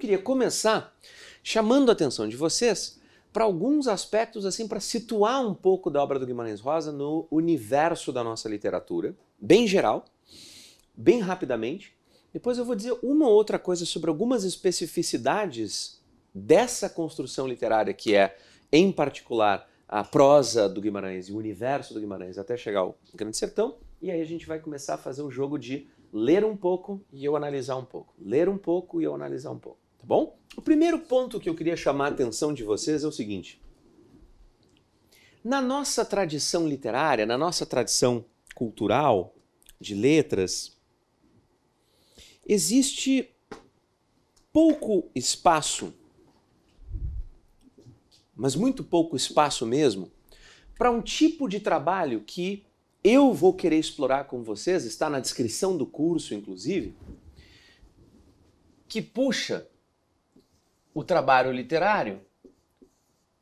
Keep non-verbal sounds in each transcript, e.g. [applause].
queria começar chamando a atenção de vocês para alguns aspectos assim para situar um pouco da obra do Guimarães Rosa no universo da nossa literatura, bem geral, bem rapidamente. Depois eu vou dizer uma ou outra coisa sobre algumas especificidades dessa construção literária que é, em particular, a prosa do Guimarães e o universo do Guimarães até chegar ao Grande Sertão. E aí a gente vai começar a fazer o um jogo de ler um pouco e eu analisar um pouco, ler um pouco e eu analisar um pouco tá bom? O primeiro ponto que eu queria chamar a atenção de vocês é o seguinte. Na nossa tradição literária, na nossa tradição cultural de letras, existe pouco espaço, mas muito pouco espaço mesmo, para um tipo de trabalho que eu vou querer explorar com vocês, está na descrição do curso, inclusive, que puxa o trabalho literário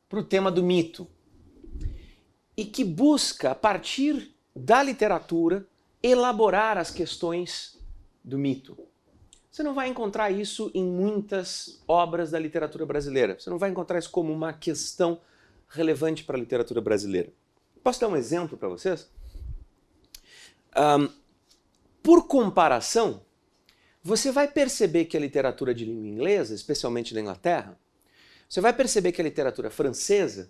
para o tema do mito e que busca, a partir da literatura, elaborar as questões do mito. Você não vai encontrar isso em muitas obras da literatura brasileira. Você não vai encontrar isso como uma questão relevante para a literatura brasileira. Posso dar um exemplo para vocês? Um, por comparação, você vai perceber que a literatura de língua inglesa, especialmente da Inglaterra, você vai perceber que a literatura francesa,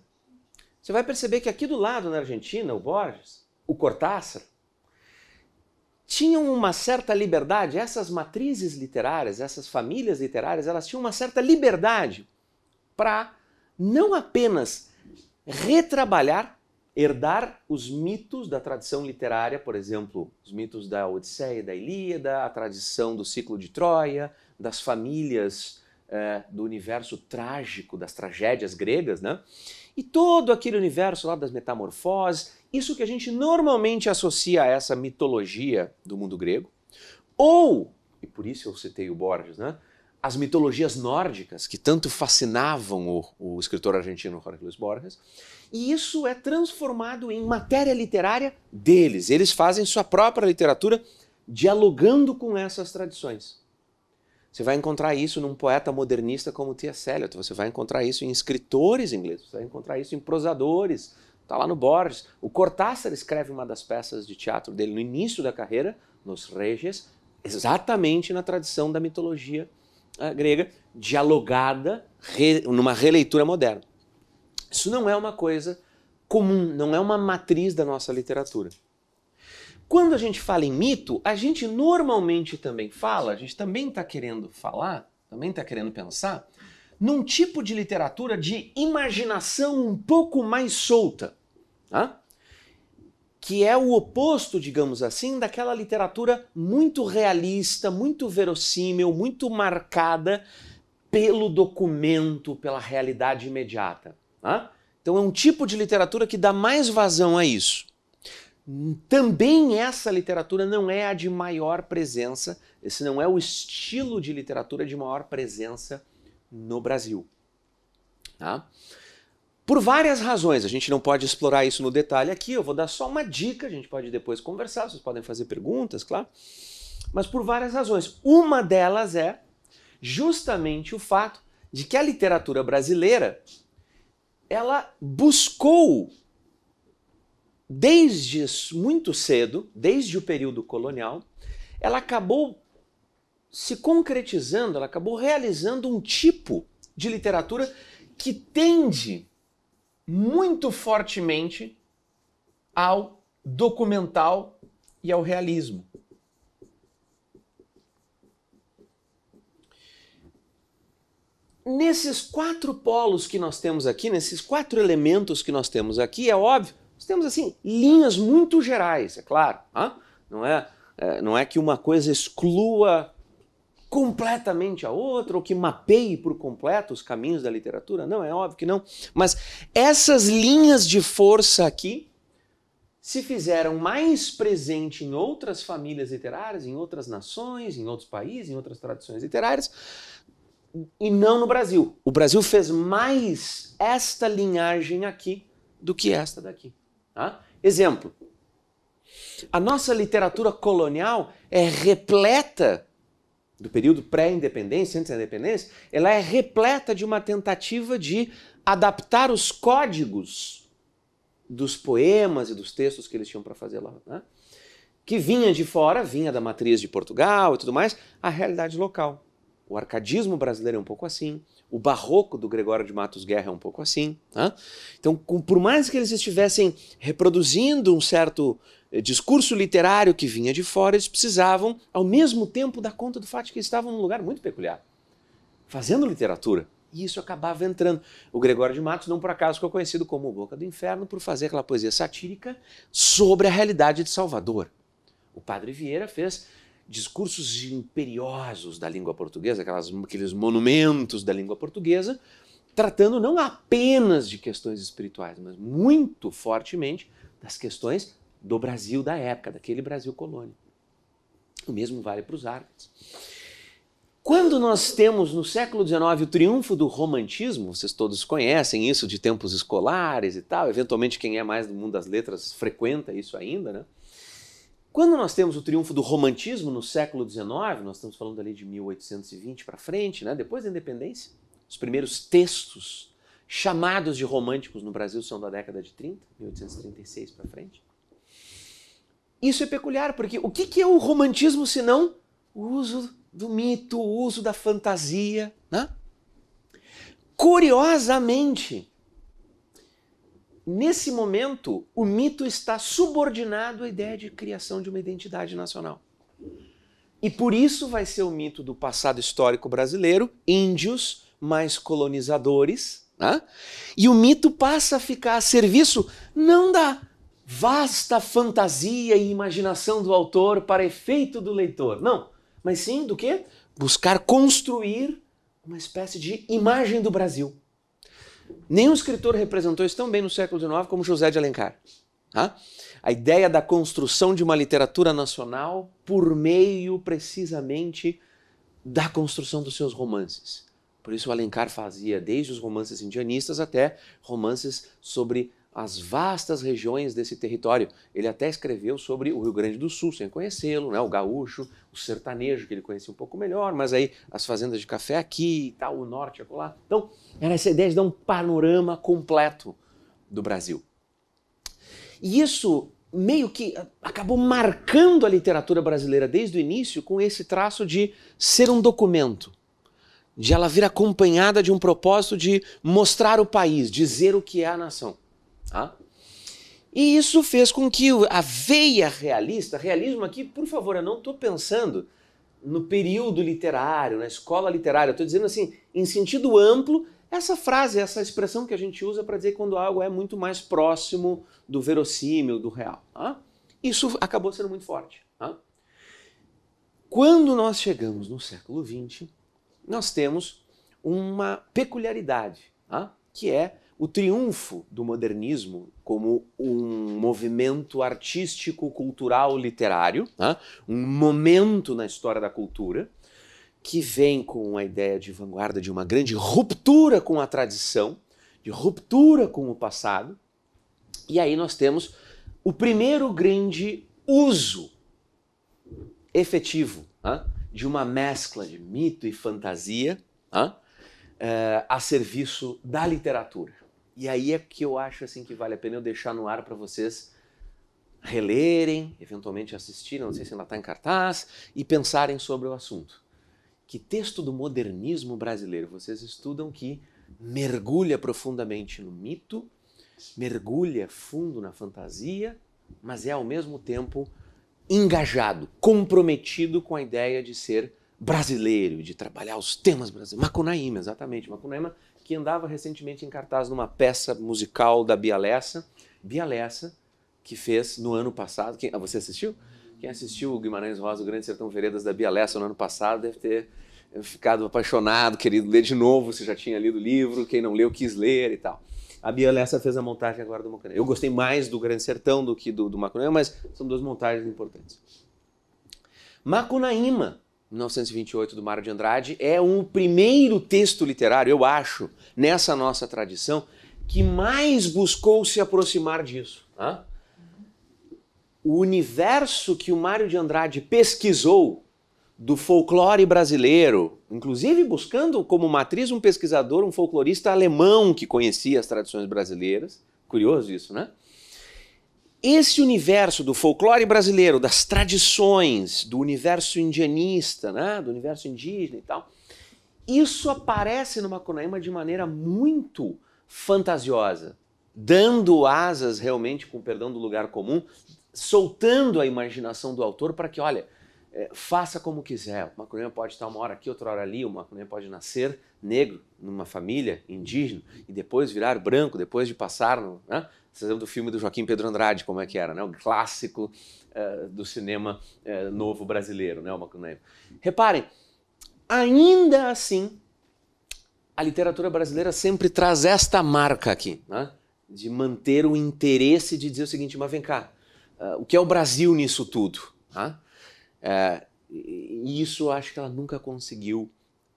você vai perceber que aqui do lado, na Argentina, o Borges, o Cortázar, tinham uma certa liberdade, essas matrizes literárias, essas famílias literárias, elas tinham uma certa liberdade para não apenas retrabalhar herdar os mitos da tradição literária, por exemplo, os mitos da Odisseia, da Ilíada, a tradição do ciclo de Troia, das famílias eh, do universo trágico, das tragédias gregas, né? E todo aquele universo lá das metamorfoses, isso que a gente normalmente associa a essa mitologia do mundo grego, ou, e por isso eu citei o Borges, né? As mitologias nórdicas que tanto fascinavam o, o escritor argentino Jorge Luis Borges, e isso é transformado em matéria literária deles. Eles fazem sua própria literatura dialogando com essas tradições. Você vai encontrar isso num poeta modernista como T.S. Eliot, você vai encontrar isso em escritores ingleses, você vai encontrar isso em prosadores, está lá no Borges. O Cortázar escreve uma das peças de teatro dele no início da carreira, Nos Reges, exatamente na tradição da mitologia eh, grega, dialogada re, numa releitura moderna. Isso não é uma coisa comum, não é uma matriz da nossa literatura. Quando a gente fala em mito, a gente normalmente também fala, a gente também está querendo falar, também está querendo pensar, num tipo de literatura de imaginação um pouco mais solta, tá? que é o oposto, digamos assim, daquela literatura muito realista, muito verossímil, muito marcada pelo documento, pela realidade imediata. Então é um tipo de literatura que dá mais vazão a isso. Também essa literatura não é a de maior presença, esse não é o estilo de literatura de maior presença no Brasil. Tá? Por várias razões, a gente não pode explorar isso no detalhe aqui, eu vou dar só uma dica, a gente pode depois conversar, vocês podem fazer perguntas, claro. Mas por várias razões. Uma delas é justamente o fato de que a literatura brasileira ela buscou desde muito cedo, desde o período colonial, ela acabou se concretizando, ela acabou realizando um tipo de literatura que tende muito fortemente ao documental e ao realismo. nesses quatro polos que nós temos aqui, nesses quatro elementos que nós temos aqui, é óbvio, nós temos assim linhas muito gerais, é claro. Não, é, é, não é que uma coisa exclua completamente a outra ou que mapeie por completo os caminhos da literatura, não, é óbvio que não. Mas essas linhas de força aqui se fizeram mais presente em outras famílias literárias, em outras nações, em outros países, em outras tradições literárias, e não no Brasil. O Brasil fez mais esta linhagem aqui do que esta daqui. Tá? Exemplo: a nossa literatura colonial é repleta do período pré-independência, antes da independência, ela é repleta de uma tentativa de adaptar os códigos dos poemas e dos textos que eles tinham para fazer lá, né? que vinha de fora, vinha da matriz de Portugal e tudo mais, à realidade local o arcadismo brasileiro é um pouco assim, o barroco do Gregório de Matos Guerra é um pouco assim. Né? Então, com, por mais que eles estivessem reproduzindo um certo eh, discurso literário que vinha de fora, eles precisavam, ao mesmo tempo, dar conta do fato de que estavam num lugar muito peculiar, fazendo literatura. E isso acabava entrando. O Gregório de Matos, não por acaso, ficou é conhecido como o Boca do Inferno por fazer aquela poesia satírica sobre a realidade de Salvador. O Padre Vieira fez discursos imperiosos da língua portuguesa, aquelas, aqueles monumentos da língua portuguesa, tratando não apenas de questões espirituais, mas muito fortemente das questões do Brasil da época, daquele Brasil colônia. O mesmo vale para os árabes. Quando nós temos no século XIX o triunfo do romantismo, vocês todos conhecem isso de tempos escolares e tal, eventualmente quem é mais do mundo das letras frequenta isso ainda, né? Quando nós temos o triunfo do romantismo no século XIX, nós estamos falando ali de 1820 para frente, né? depois da independência, os primeiros textos chamados de românticos no Brasil são da década de 30, 1836 para frente. Isso é peculiar, porque o que é o romantismo senão o uso do mito, o uso da fantasia? Né? Curiosamente, nesse momento, o mito está subordinado à ideia de criação de uma identidade nacional. E por isso vai ser o mito do passado histórico brasileiro, índios mais colonizadores, né? e o mito passa a ficar a serviço não da vasta fantasia e imaginação do autor para efeito do leitor, não, mas sim do que? Buscar construir uma espécie de imagem do Brasil Nenhum escritor representou isso tão bem no século XIX como José de Alencar. Tá? A ideia da construção de uma literatura nacional por meio, precisamente, da construção dos seus romances. Por isso, Alencar fazia desde os romances indianistas até romances sobre as vastas regiões desse território. Ele até escreveu sobre o Rio Grande do Sul, sem conhecê-lo, né? o gaúcho, o sertanejo, que ele conhecia um pouco melhor, mas aí as fazendas de café aqui e tal, o norte acolá. Então, era essa ideia de dar um panorama completo do Brasil. E isso meio que ah, acabou marcando a literatura brasileira desde o início com esse traço de ser um documento, de ela vir acompanhada de um propósito de mostrar o país, dizer o que é a nação. Tá? E isso fez com que a veia realista, realismo aqui, por favor, eu não estou pensando no período literário, na escola literária, eu estou dizendo assim, em sentido amplo, essa frase, essa expressão que a gente usa para dizer quando algo é muito mais próximo do verossímil, do real. Tá? Isso acabou sendo muito forte. Tá? Quando nós chegamos no século XX, nós temos uma peculiaridade, tá? que é o triunfo do modernismo como um movimento artístico, cultural, literário, né? um momento na história da cultura, que vem com a ideia de vanguarda de uma grande ruptura com a tradição, de ruptura com o passado. E aí nós temos o primeiro grande uso efetivo né? de uma mescla de mito e fantasia né? uh, a serviço da literatura. E aí é que eu acho assim que vale a pena eu deixar no ar para vocês relerem, eventualmente assistirem, não sei se ainda está em cartaz, e pensarem sobre o assunto. Que texto do modernismo brasileiro vocês estudam que mergulha profundamente no mito, mergulha fundo na fantasia, mas é ao mesmo tempo engajado, comprometido com a ideia de ser brasileiro, de trabalhar os temas brasileiros. Macunaíma, exatamente. Macunaíma que andava recentemente em cartaz numa peça musical da Bialessa. Bialessa, que fez no ano passado. Quem, ah, você assistiu? Quem assistiu o Guimarães Rosa, o Grande Sertão Veredas da Bialessa no ano passado, deve ter eh, ficado apaixonado, querido ler de novo. Você já tinha lido o livro, quem não leu quis ler e tal. A Bialessa fez a montagem agora do Macunaíma. Eu gostei mais do Grande Sertão do que do, do mas são duas montagens importantes. Macunaíma, 1928 do Mário de Andrade é o um primeiro texto literário, eu acho, nessa nossa tradição, que mais buscou se aproximar disso. Tá? O universo que o Mário de Andrade pesquisou do folclore brasileiro, inclusive buscando como matriz um pesquisador, um folclorista alemão que conhecia as tradições brasileiras. Curioso isso, né? Esse universo do folclore brasileiro, das tradições, do universo indianista, né, do universo indígena e tal, isso aparece no Macunaíma de maneira muito fantasiosa, dando asas realmente, com perdão do lugar comum, soltando a imaginação do autor para que, olha, é, faça como quiser. O maconheiro pode estar uma hora aqui, outra hora ali. O maconheiro pode nascer negro numa família indígena e depois virar branco, depois de passar no, né, você lembra do filme do Joaquim Pedro Andrade, como é que era, né? O clássico uh, do cinema uh, novo brasileiro, né? O né? Reparem, ainda assim, a literatura brasileira sempre traz esta marca aqui, né? De manter o interesse de dizer o seguinte, mas vem cá, uh, o que é o Brasil nisso tudo? Tá? e isso eu acho que ela nunca conseguiu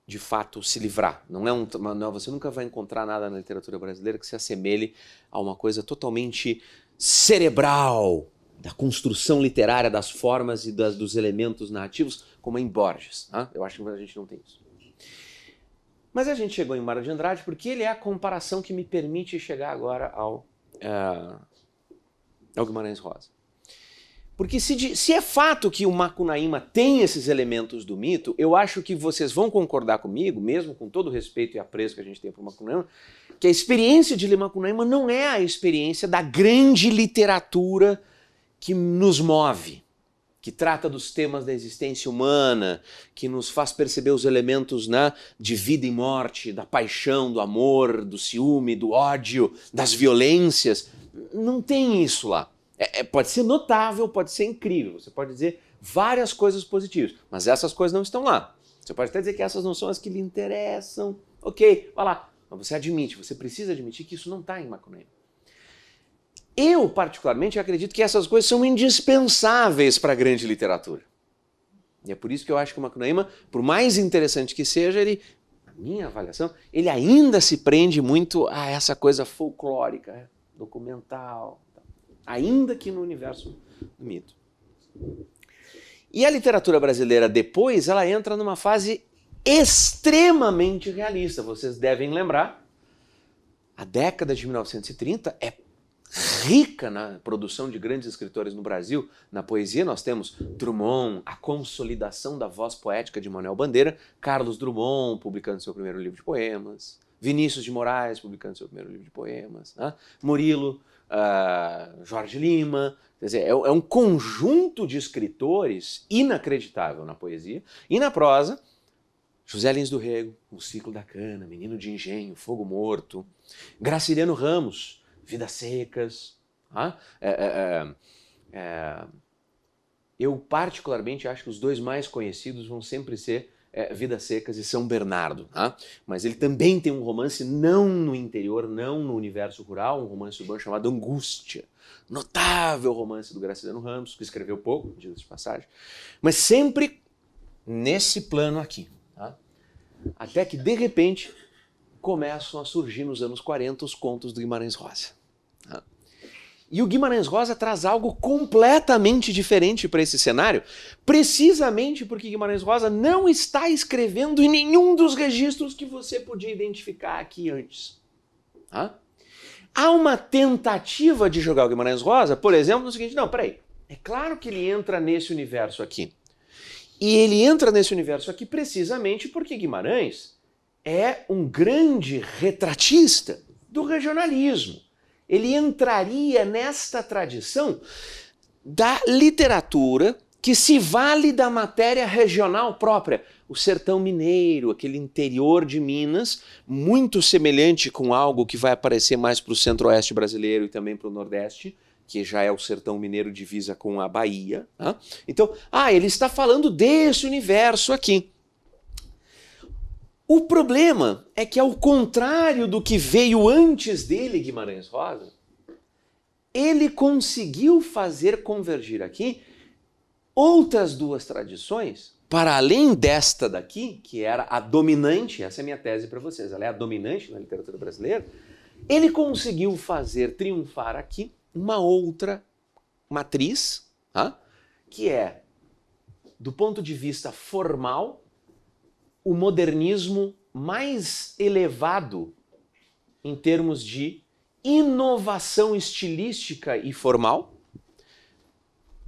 de fato se livrar. Não é um, não, você nunca vai encontrar nada na literatura brasileira que se assemelhe a uma coisa totalmente cerebral da construção literária das formas e das, dos elementos narrativos, como em Borges. Né? Eu acho que a gente não tem isso. Mas a gente chegou em Mário de Andrade porque ele é a comparação que me permite chegar agora ao, uh, ao Guimarães Rosa. Porque se, se é fato que o Macunaíma tem esses elementos do mito, eu acho que vocês vão concordar comigo, mesmo com todo o respeito e apreço que a gente tem para o Macunaíma, que a experiência de ler Macunaíma não é a experiência da grande literatura que nos move, que trata dos temas da existência humana, que nos faz perceber os elementos né, de vida e morte, da paixão, do amor, do ciúme, do ódio, das violências. Não tem isso lá. É, é, pode ser notável, pode ser incrível, você pode dizer várias coisas positivas, mas essas coisas não estão lá. Você pode até dizer que essas não são as que lhe interessam. Ok, vai lá. Mas você admite, você precisa admitir que isso não está em Maconema. Eu, particularmente, acredito que essas coisas são indispensáveis para a grande literatura. E é por isso que eu acho que o Macunaíma, por mais interessante que seja, ele, na minha avaliação, ele ainda se prende muito a essa coisa folclórica, né, documental, ainda que no universo do mito. E a literatura brasileira depois, ela entra numa fase extremamente realista. Vocês devem lembrar, a década de 1930 é rica na produção de grandes escritores no Brasil. Na poesia nós temos Drummond, A Consolidação da Voz Poética de Manuel Bandeira, Carlos Drummond publicando seu primeiro livro de poemas, Vinícius de Moraes publicando seu primeiro livro de poemas, né? Murilo uh, Jorge Lima, quer dizer, é, é um conjunto de escritores inacreditável na poesia e na prosa, José Lins do Rego, O Ciclo da Cana, Menino de Engenho, Fogo Morto, Graciliano Ramos, Vidas Secas. Ah, é, é, é, eu particularmente acho que os dois mais conhecidos vão sempre ser é, Vidas Secas e São Bernardo. Tá? Mas ele também tem um romance, não no interior, não no universo rural, um romance urbano chamado Angústia. Notável romance do Graciliano Ramos, que escreveu pouco, diga de passagem, mas sempre nesse plano aqui. Tá? Até que, de repente, começam a surgir nos anos 40 os contos do Guimarães Rosa. Tá? E o Guimarães Rosa traz algo completamente diferente para esse cenário, precisamente porque Guimarães Rosa não está escrevendo em nenhum dos registros que você podia identificar aqui antes. Tá? Há uma tentativa de jogar o Guimarães Rosa, por exemplo, no seguinte: não, peraí, é claro que ele entra nesse universo aqui. E ele entra nesse universo aqui precisamente porque Guimarães é um grande retratista do regionalismo. Ele entraria nesta tradição da literatura que se vale da matéria regional própria. O sertão mineiro, aquele interior de Minas, muito semelhante com algo que vai aparecer mais para o centro-oeste brasileiro e também para o nordeste, que já é o sertão mineiro divisa com a Bahia. Né? Então, ah, ele está falando desse universo aqui. O problema é que, ao contrário do que veio antes dele, Guimarães Rosa, ele conseguiu fazer convergir aqui outras duas tradições, para além desta daqui, que era a dominante, essa é a minha tese para vocês, ela é a dominante na literatura brasileira, ele conseguiu fazer triunfar aqui uma outra matriz, tá? que é, do ponto de vista formal, o modernismo mais elevado em termos de inovação estilística e formal.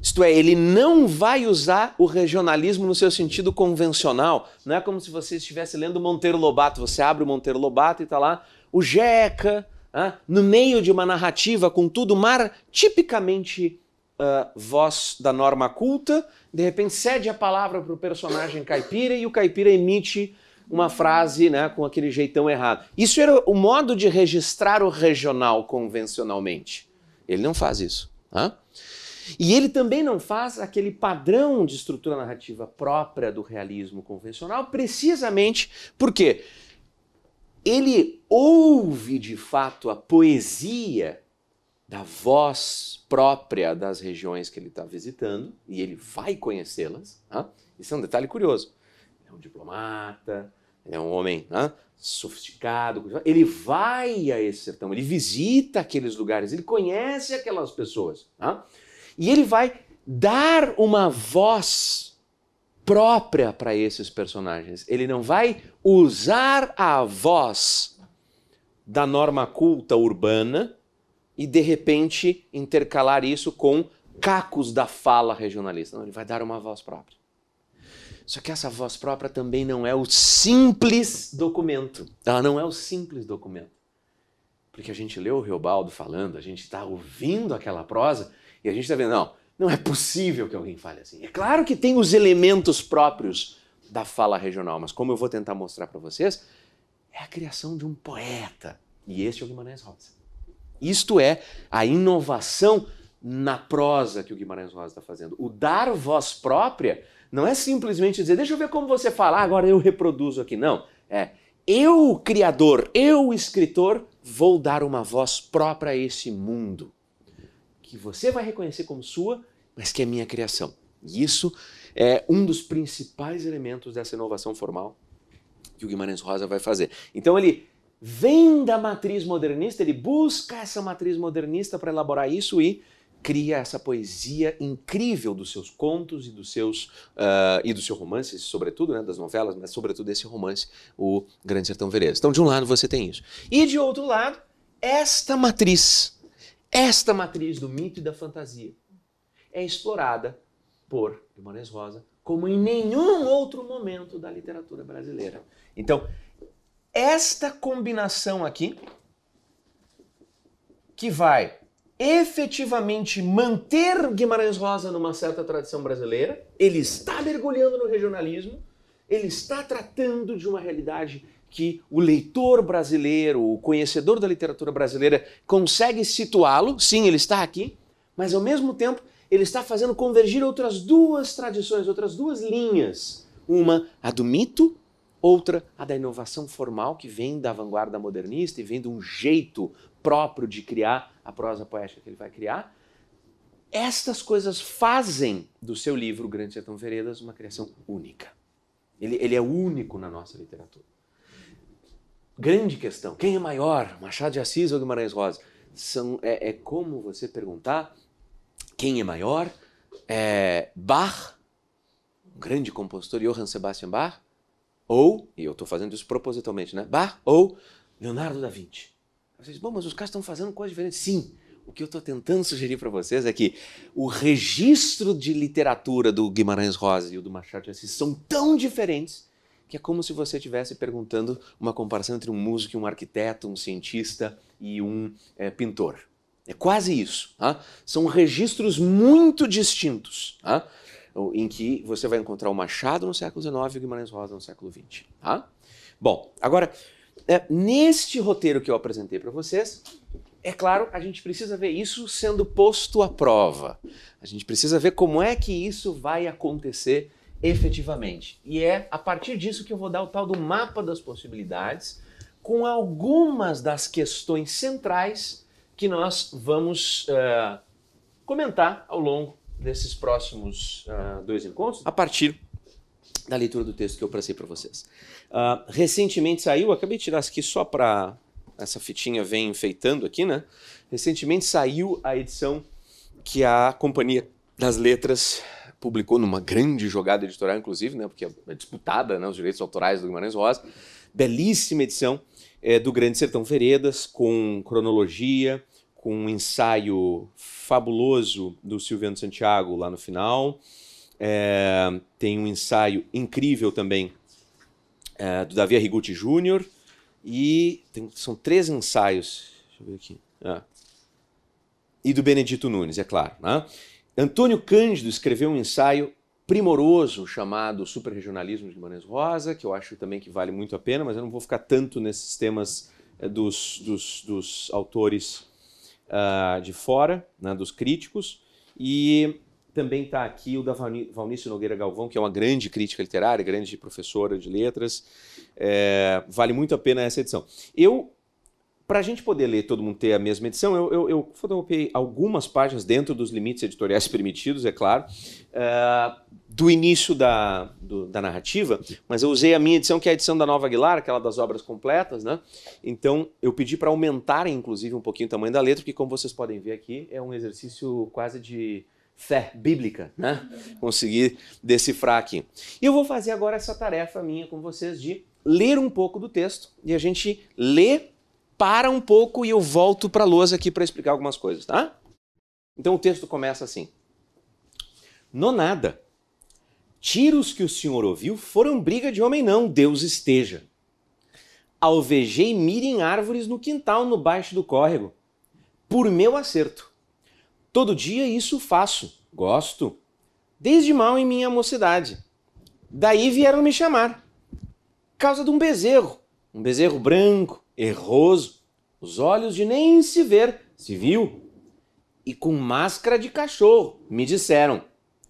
Isto é, ele não vai usar o regionalismo no seu sentido convencional. Não é como se você estivesse lendo Monteiro Lobato. Você abre o Monteiro Lobato e está lá o Jeca, ah, no meio de uma narrativa com tudo mar tipicamente uh, voz da norma culta, de repente cede a palavra para o personagem caipira e o caipira emite uma frase né, com aquele jeitão errado. Isso era o modo de registrar o regional convencionalmente. Ele não faz isso. Né? E ele também não faz aquele padrão de estrutura narrativa própria do realismo convencional, precisamente porque ele ouve de fato a poesia da voz própria das regiões que ele está visitando, e ele vai conhecê-las. Né? Isso é um detalhe curioso. é um diplomata, é um homem né? sofisticado, ele vai a esse sertão, ele visita aqueles lugares, ele conhece aquelas pessoas. Né? E ele vai dar uma voz própria para esses personagens. Ele não vai usar a voz da norma culta urbana, e de repente intercalar isso com cacos da fala regionalista. Não, ele vai dar uma voz própria. Só que essa voz própria também não é o simples documento. Ela não é o simples documento. Porque a gente leu o Reobaldo falando, a gente está ouvindo aquela prosa e a gente está vendo, não, não é possível que alguém fale assim. É claro que tem os elementos próprios da fala regional, mas como eu vou tentar mostrar para vocês, é a criação de um poeta. E este é o Guimarães Rosa. Isto é a inovação na prosa que o Guimarães Rosa está fazendo. O dar voz própria não é simplesmente dizer, deixa eu ver como você fala, ah, agora eu reproduzo aqui. Não. É eu, criador, eu, escritor, vou dar uma voz própria a esse mundo. Que você vai reconhecer como sua, mas que é minha criação. E isso é um dos principais elementos dessa inovação formal que o Guimarães Rosa vai fazer. Então ele vem da matriz modernista, ele busca essa matriz modernista para elaborar isso e cria essa poesia incrível dos seus contos e dos seus uh, e dos seus romances, sobretudo, né, das novelas, mas sobretudo desse romance, o Grande Sertão Veredas. Então, de um lado você tem isso. E de outro lado, esta matriz, esta matriz do mito e da fantasia é explorada por Guimarães Rosa como em nenhum outro momento da literatura brasileira. Então, esta combinação aqui que vai efetivamente manter Guimarães Rosa numa certa tradição brasileira, ele está mergulhando no regionalismo, ele está tratando de uma realidade que o leitor brasileiro, o conhecedor da literatura brasileira, consegue situá-lo, sim, ele está aqui, mas ao mesmo tempo ele está fazendo convergir outras duas tradições, outras duas linhas. Uma, a do mito outra a da inovação formal, que vem da vanguarda modernista e vem de um jeito próprio de criar a prosa poética que ele vai criar. Estas coisas fazem do seu livro, Grande Sertão Veredas, uma criação única. Ele, ele é único na nossa literatura. Grande questão: quem é maior, Machado de Assis ou Guimarães Rosa? São, é, é como você perguntar quem é maior, é Bach, um grande compositor, Johann Sebastian Bach, ou, e eu estou fazendo isso propositalmente, né? bar ou Leonardo da Vinci. Vocês, bom, mas os caras estão fazendo coisas diferentes. Sim, o que eu estou tentando [laughs] sugerir para vocês é que o registro de literatura do Guimarães Rosa e o do Machado de Assis são tão diferentes que é como se você estivesse perguntando uma comparação entre um músico e um arquiteto, um cientista e um é, pintor. É quase isso. Tá? São registros muito distintos. Tá? em que você vai encontrar o Machado no século XIX e o Guimarães Rosa no século XX. Tá? Bom, agora, é, neste roteiro que eu apresentei para vocês, é claro, a gente precisa ver isso sendo posto à prova. A gente precisa ver como é que isso vai acontecer efetivamente. E é a partir disso que eu vou dar o tal do mapa das possibilidades, com algumas das questões centrais que nós vamos uh, comentar ao longo desses próximos uh, dois encontros a partir da leitura do texto que eu passei para vocês. Uh, recentemente saiu, acabei de tirar aqui só para essa fitinha vem enfeitando aqui, né? Recentemente saiu a edição que a Companhia das Letras publicou numa grande jogada editorial, inclusive, né? Porque é, é disputada, né? Os direitos autorais do Guimarães Rosa. Belíssima edição é, do Grande Sertão Veredas, com cronologia, com um ensaio fabuloso do Silviano Santiago lá no final. É, tem um ensaio incrível também é, do Davi Arrigucci Jr. E tem, são três ensaios. Deixa eu ver aqui. É. E do Benedito Nunes, é claro. Né? Antônio Cândido escreveu um ensaio primoroso chamado Superregionalismo de Guimarães Rosa, que eu acho também que vale muito a pena, mas eu não vou ficar tanto nesses temas é, dos, dos, dos autores uh, de fora, né, dos críticos, e também está aqui o da Valnice Nogueira Galvão, que é uma grande crítica literária, grande professora de letras. É, vale muito a pena essa edição. Eu, para a gente poder ler, todo mundo ter a mesma edição, eu, eu, eu fotografei algumas páginas dentro dos limites editoriais [laughs] permitidos, é claro, uh, do início da, do, da narrativa, mas eu usei a minha edição, que é a edição da Nova Aguilar, aquela das obras completas, né? Então eu pedi para aumentar, inclusive, um pouquinho o tamanho da letra, que como vocês podem ver aqui, é um exercício quase de fé bíblica, né? Conseguir decifrar aqui. E eu vou fazer agora essa tarefa minha com vocês de ler um pouco do texto e a gente lê, para um pouco e eu volto para a lousa aqui para explicar algumas coisas, tá? Então o texto começa assim: No nada Tiros que o senhor ouviu foram briga de homem, não, Deus esteja. Alvejei mira em árvores no quintal, no baixo do córrego, por meu acerto. Todo dia isso faço, gosto, desde mal em minha mocidade. Daí vieram me chamar, causa de um bezerro, um bezerro branco, erroso, os olhos de nem se ver, se viu, e com máscara de cachorro, me disseram.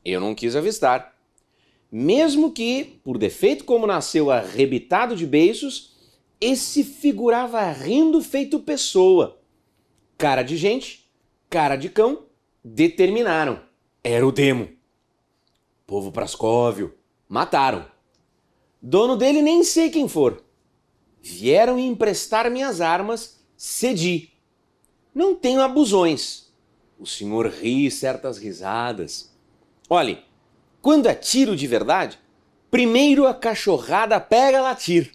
Eu não quis avistar mesmo que, por defeito como nasceu arrebitado de beiços, esse figurava rindo feito pessoa. Cara de gente, cara de cão, determinaram. Era o demo. Povo Prascóvio. Mataram. Dono dele nem sei quem for. Vieram emprestar minhas armas, cedi. Não tenho abusões. O senhor ri certas risadas. Olhe, quando é tiro de verdade, primeiro a cachorrada pega latir.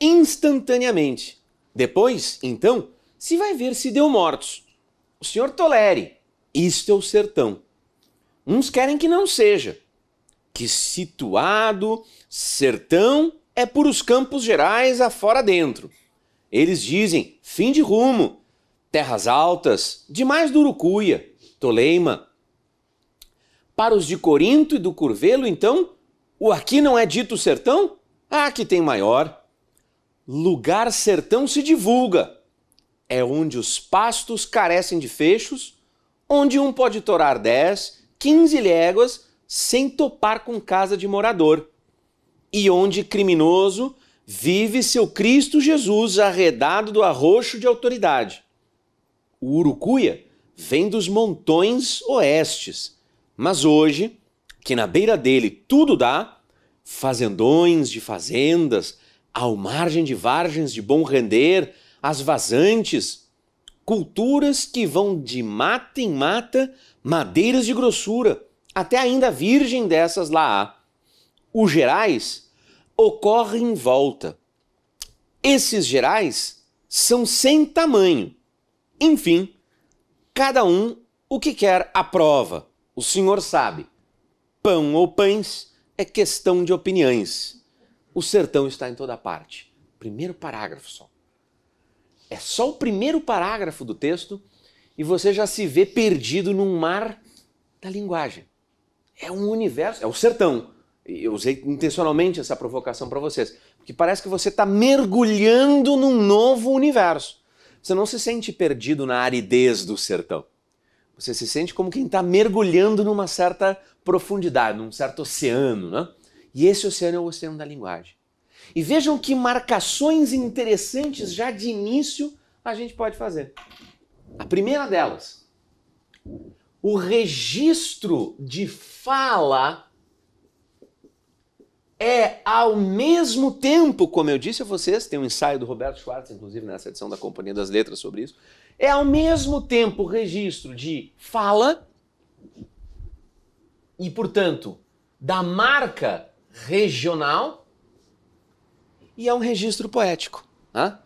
Instantaneamente. Depois, então, se vai ver se deu mortos. O senhor tolere. Isto é o sertão. Uns querem que não seja. Que situado, sertão é por os campos gerais afora dentro. Eles dizem fim de rumo, terras altas, demais do Urucuia, Toleima, para os de Corinto e do Curvelo, então, o aqui não é dito sertão? Ah, que tem maior. Lugar sertão se divulga. É onde os pastos carecem de fechos, onde um pode torar 10, 15 léguas sem topar com casa de morador. E onde criminoso vive seu Cristo Jesus arredado do arroxo de autoridade. O urucuia vem dos montões oestes, mas hoje, que na beira dele tudo dá, fazendões de fazendas, ao margem de vargens de bom render, as vazantes, culturas que vão de mata em mata, madeiras de grossura, até ainda virgem dessas lá há. Os gerais ocorrem em volta. Esses gerais são sem tamanho. Enfim, cada um o que quer aprova. O senhor sabe, pão ou pães é questão de opiniões. O sertão está em toda parte. Primeiro parágrafo só. É só o primeiro parágrafo do texto e você já se vê perdido num mar da linguagem. É um universo, é o sertão. Eu usei intencionalmente essa provocação para vocês, porque parece que você está mergulhando num novo universo. Você não se sente perdido na aridez do sertão. Você se sente como quem está mergulhando numa certa profundidade, num certo oceano, né? E esse oceano é o oceano da linguagem. E vejam que marcações interessantes já de início a gente pode fazer. A primeira delas, o registro de fala é ao mesmo tempo, como eu disse a vocês, tem um ensaio do Roberto Schwartz, inclusive nessa edição da Companhia das Letras sobre isso, é ao mesmo tempo registro de fala e, portanto, da marca regional e é um registro poético. Né?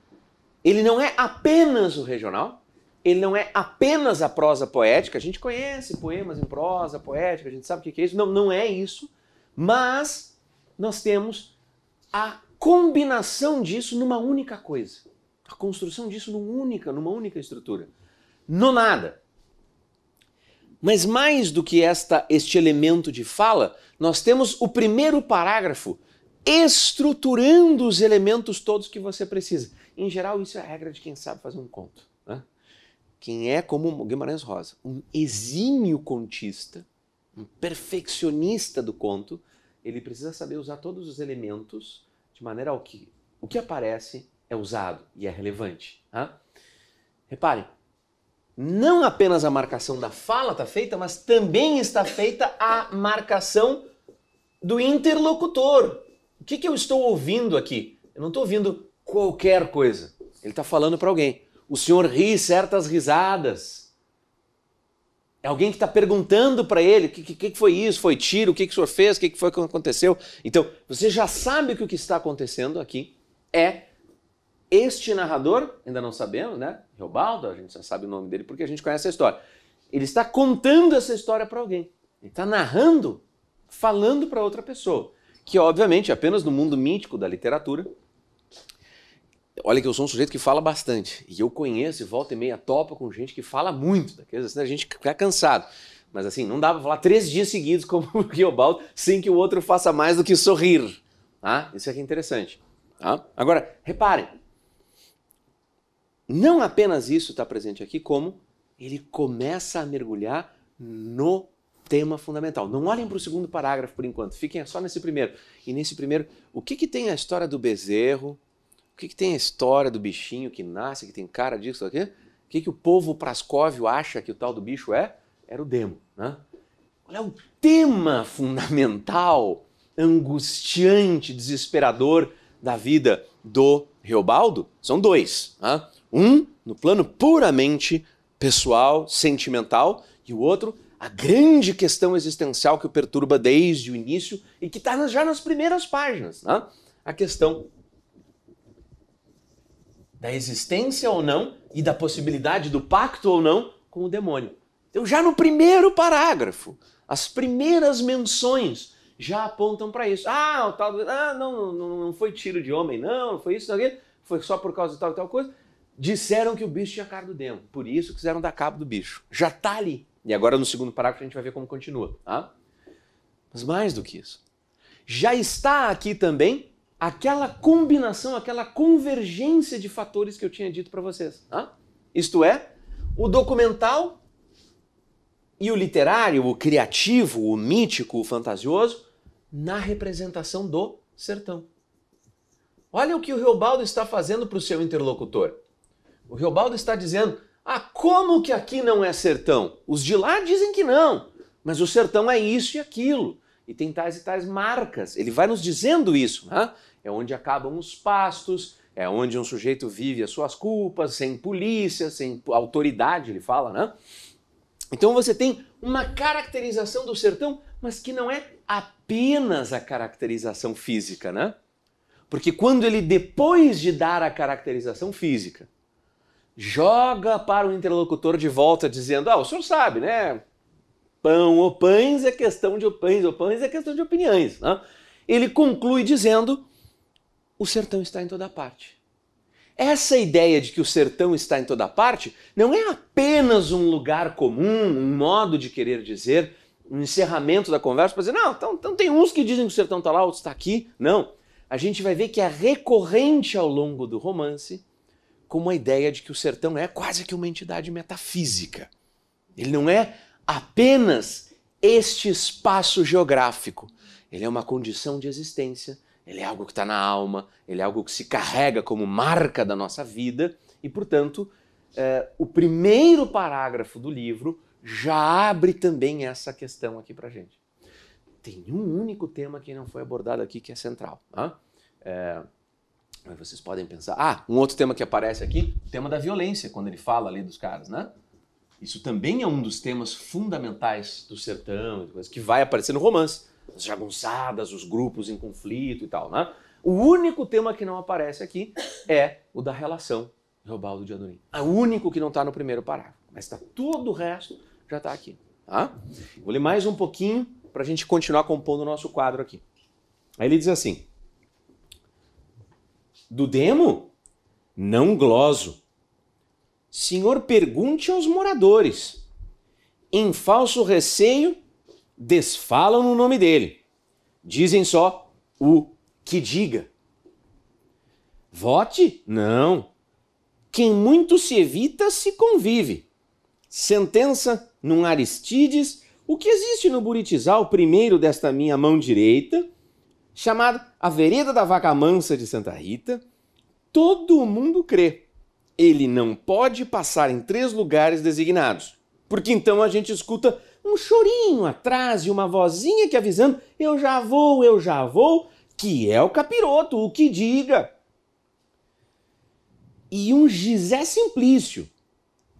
Ele não é apenas o regional, ele não é apenas a prosa poética, a gente conhece poemas em prosa poética, a gente sabe o que é isso, não, não é isso, mas nós temos a combinação disso numa única coisa. A construção disso numa única, numa única estrutura. No nada. Mas mais do que esta, este elemento de fala, nós temos o primeiro parágrafo estruturando os elementos todos que você precisa. Em geral, isso é a regra de quem sabe fazer um conto. Né? Quem é como Guimarães Rosa, um exímio contista, um perfeccionista do conto, ele precisa saber usar todos os elementos de maneira ao que o que aparece é usado e é relevante. Tá? Reparem, não apenas a marcação da fala está feita, mas também está feita a marcação do interlocutor. O que, que eu estou ouvindo aqui? Eu não estou ouvindo qualquer coisa. Ele está falando para alguém. O senhor ri certas risadas. É alguém que está perguntando para ele o que, que, que, foi isso, foi tiro, o que, que o senhor fez, o que, que foi que aconteceu. Então, você já sabe que o que está acontecendo aqui é este narrador, ainda não sabemos, né? Reobaldo, a gente já sabe o nome dele porque a gente conhece a história. Ele está contando essa história para alguém. Ele está narrando, falando para outra pessoa. Que, obviamente, apenas no mundo mítico da literatura. Olha que eu sou um sujeito que fala bastante. E eu conheço, volta e meia, topa com gente que fala muito. Daqueles assim, a gente fica cansado. Mas assim, não dá para falar três dias seguidos [laughs] como o Guiobaldo sem que o outro faça mais do que sorrir. Ah, Isso aqui é, é interessante. Ah, Agora, reparem, não apenas isso está presente aqui, como ele começa a mergulhar no tema fundamental. Não olhem para o segundo parágrafo por enquanto, fiquem só nesse primeiro. E nesse primeiro, o que, que tem a história do bezerro? O que, que tem a história do bichinho que nasce, que tem cara disso aqui? O que, que o povo Prascóvio acha que o tal do bicho é? Era o demo, né? Olha o tema fundamental, angustiante, desesperador da vida do Reobaldo. São dois. Né? Um no plano puramente pessoal, sentimental, e o outro a grande questão existencial que o perturba desde o início e que está já nas primeiras páginas, né? a questão da existência ou não e da possibilidade do pacto ou não com o demônio. Então, já no primeiro parágrafo, as primeiras menções já apontam para isso. Ah, o tal, ah não, não, não foi tiro de homem, não, não foi isso, não, foi só por causa de tal tal coisa. Disseram que o bicho tinha cara do Demo, por isso quiseram dar cabo do bicho. Já tá ali. E agora no segundo parágrafo a gente vai ver como continua, tá? Mas mais do que isso. Já está aqui também aquela combinação, aquela convergência de fatores que eu tinha dito para vocês, tá? Isto é, o documental e o literário, o criativo, o mítico, o fantasioso, na representação do sertão. Olha o que o Reobaldo está fazendo para o seu interlocutor. O Riobaldo está dizendo: ah, como que aqui não é sertão? Os de lá dizem que não, mas o sertão é isso e aquilo. E tem tais e tais marcas. Ele vai nos dizendo isso. Né? É onde acabam os pastos, é onde um sujeito vive as suas culpas, sem polícia, sem autoridade, ele fala, né? Então você tem uma caracterização do sertão, mas que não é apenas a caracterização física, né? Porque quando ele, depois de dar a caracterização física, joga para o interlocutor de volta dizendo: "Ah, o senhor sabe, né? Pão ou pães é questão de pães ou pães é questão de opiniões", né? Ele conclui dizendo: "O sertão está em toda parte". Essa ideia de que o sertão está em toda parte não é apenas um lugar comum, um modo de querer dizer, um encerramento da conversa para dizer, não, então, então tem uns que dizem que o sertão está lá, outros está aqui. Não. A gente vai ver que é recorrente ao longo do romance com uma ideia de que o sertão é quase que uma entidade metafísica. Ele não é apenas este espaço geográfico. Ele é uma condição de existência, ele é algo que está na alma, ele é algo que se carrega como marca da nossa vida e, portanto, é, o primeiro parágrafo do livro já abre também essa questão aqui para gente. Tem um único tema que não foi abordado aqui que é central. Né? É, mas vocês podem pensar. Ah, um outro tema que aparece aqui, o tema da violência, quando ele fala ali dos caras, né? Isso também é um dos temas fundamentais do sertão, que vai aparecer no romance. As jagunçadas, os grupos em conflito e tal, né? O único tema que não aparece aqui é o da relação Reobaldo de Adorim. É o único que não está no primeiro parágrafo. Mas tá, todo o resto já está aqui. Tá? Vou ler mais um pouquinho para a gente continuar compondo o nosso quadro aqui. Aí ele diz assim: do demo? Não gloso. Senhor, pergunte aos moradores. Em falso receio, desfalam no nome dele. Dizem só o que diga. Vote? Não. Quem muito se evita, se convive. Sentença num Aristides, o que existe no Buritizal primeiro desta minha mão direita, chamado A Vereda da Vaca Mansa de Santa Rita, todo mundo crê. Ele não pode passar em três lugares designados, porque então a gente escuta um chorinho atrás e uma vozinha que avisando: eu já vou, eu já vou, que é o capiroto, o que diga. E um Gisé Simplício.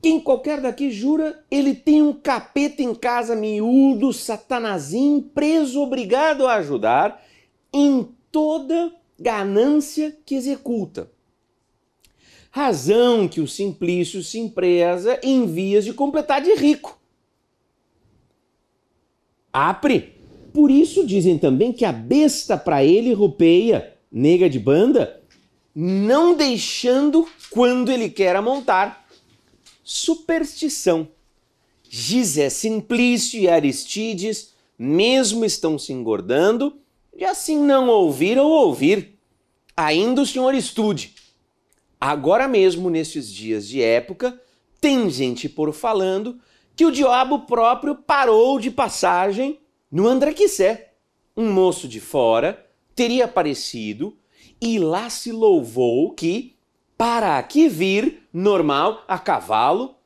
Quem qualquer daqui jura, ele tem um capeta em casa miúdo, satanazinho, preso, obrigado a ajudar, em toda ganância que executa. Razão que o Simplício se empresa em vias de completar de rico. Apre. Por isso dizem também que a besta para ele roupeia, nega de banda, não deixando quando ele quer amontar. Superstição. Gizé Simplício e Aristides mesmo estão se engordando e assim não ouvir ou ouvir, ainda o senhor estude. Agora mesmo, nesses dias de época, tem gente por falando que o diabo próprio parou de passagem no Andraquissé. Um moço de fora teria aparecido e lá se louvou que, para aqui vir, normal, a cavalo,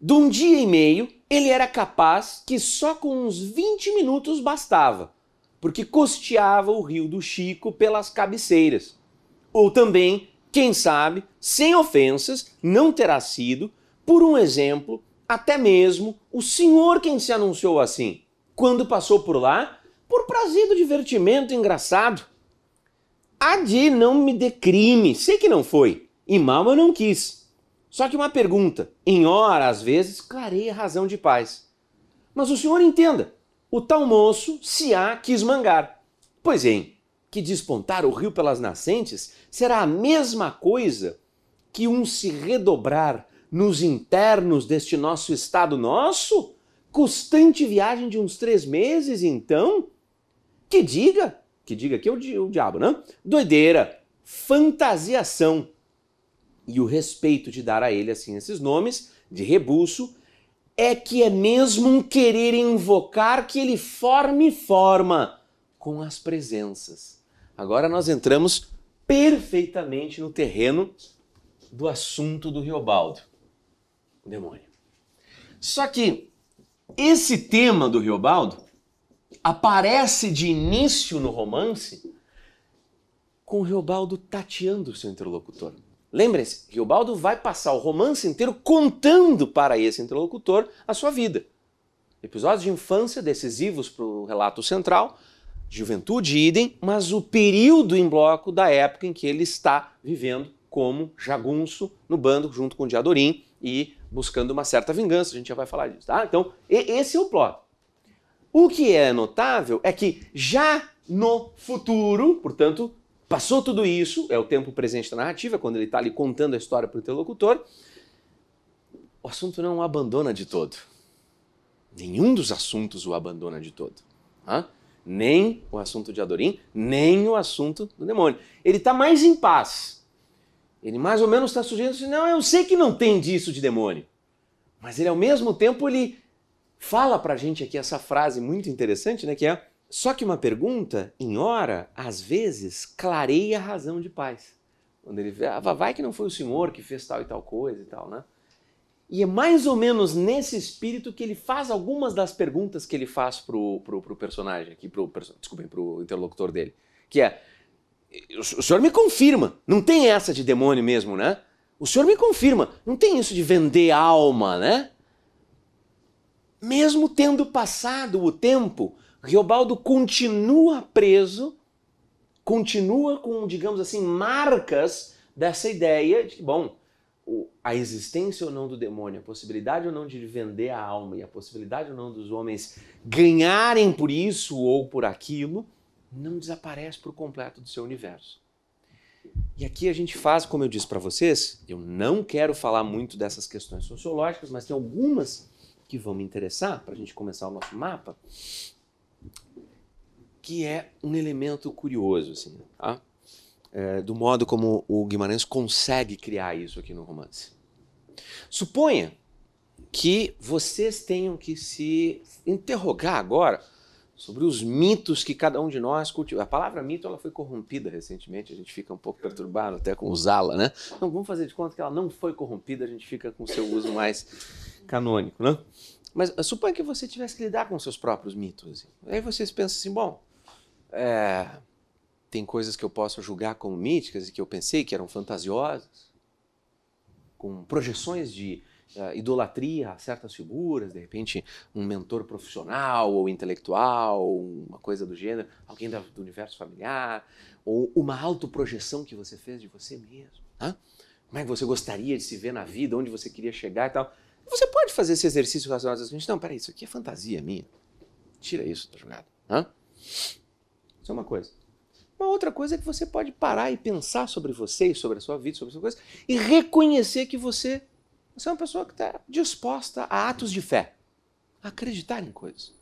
de um dia e meio ele era capaz que só com uns 20 minutos bastava porque costeava o Rio do Chico pelas cabeceiras. Ou também, quem sabe, sem ofensas, não terá sido, por um exemplo, até mesmo o senhor quem se anunciou assim, quando passou por lá, por prazer do divertimento engraçado. Adi, não me decrime, sei que não foi, e mal eu não quis. Só que uma pergunta, em hora, às vezes, clareia a razão de paz. Mas o senhor entenda, o tal moço se há quis mangar. Pois bem, que despontar o rio pelas nascentes será a mesma coisa que um se redobrar nos internos deste nosso estado nosso? Custante viagem de uns três meses, então? Que diga, que diga que é o, di o diabo, não? Né? Doideira, fantasiação e o respeito de dar a ele assim esses nomes de rebuço é que é mesmo um querer invocar que ele forme forma com as presenças. Agora nós entramos perfeitamente no terreno do assunto do Riobaldo, o demônio. Só que esse tema do Riobaldo aparece de início no romance com o Riobaldo tateando o seu interlocutor. Lembrem-se, Riobaldo vai passar o romance inteiro contando para esse interlocutor a sua vida. Episódios de infância decisivos para o relato central, juventude idem, mas o período em bloco da época em que ele está vivendo como jagunço no bando junto com o Diadorim e buscando uma certa vingança, a gente já vai falar disso, tá? Então, esse é o plot. O que é notável é que já no futuro, portanto, Passou tudo isso, é o tempo presente da narrativa, quando ele está ali contando a história para o interlocutor, o assunto não o abandona de todo. Nenhum dos assuntos o abandona de todo. Tá? Nem o assunto de Adorim, nem o assunto do demônio. Ele está mais em paz. Ele mais ou menos está sugerindo assim, não, eu sei que não tem disso de demônio. Mas ele ao mesmo tempo ele fala para a gente aqui essa frase muito interessante, né, que é só que uma pergunta, em hora, às vezes, clareia a razão de paz. Quando ele vê, ah, vai que não foi o senhor que fez tal e tal coisa e tal, né? E é mais ou menos nesse espírito que ele faz algumas das perguntas que ele faz pro, pro, pro personagem aqui, pro, desculpem, pro interlocutor dele. Que é, o senhor me confirma, não tem essa de demônio mesmo, né? O senhor me confirma, não tem isso de vender alma, né? Mesmo tendo passado o tempo, Riobaldo continua preso, continua com, digamos assim, marcas dessa ideia de, bom, a existência ou não do demônio, a possibilidade ou não de vender a alma e a possibilidade ou não dos homens ganharem por isso ou por aquilo, não desaparece por completo do seu universo. E aqui a gente faz, como eu disse para vocês, eu não quero falar muito dessas questões sociológicas, mas tem algumas que vão me interessar para a gente começar o nosso mapa que é um elemento curioso, assim, tá? É, do modo como o Guimarães consegue criar isso aqui no romance. Suponha que vocês tenham que se interrogar agora sobre os mitos que cada um de nós cultiva. A palavra mito ela foi corrompida recentemente, a gente fica um pouco perturbado até com usá-la, né? Então vamos fazer de conta que ela não foi corrompida, a gente fica com seu uso mais canônico, né? Mas ah, suponha que você tivesse que lidar com seus próprios mitos. Assim. Aí vocês pensam assim, bom, é, tem coisas que eu posso julgar como míticas e que eu pensei que eram fantasiosas, com projeções de uh, idolatria a certas figuras, de repente um mentor profissional ou intelectual, uma coisa do gênero, alguém da, do universo familiar, ou uma autoprojeção que você fez de você mesmo. Né? Como é que você gostaria de se ver na vida, onde você queria chegar e tal. Você pode fazer esse exercício racional assim, não, peraí, isso aqui é fantasia minha. Tira isso da tá jogada. Hã? Isso é uma coisa. Uma outra coisa é que você pode parar e pensar sobre você e sobre a sua vida, sobre a sua coisa, e reconhecer que você, você é uma pessoa que está disposta a atos de fé, a acreditar em coisas.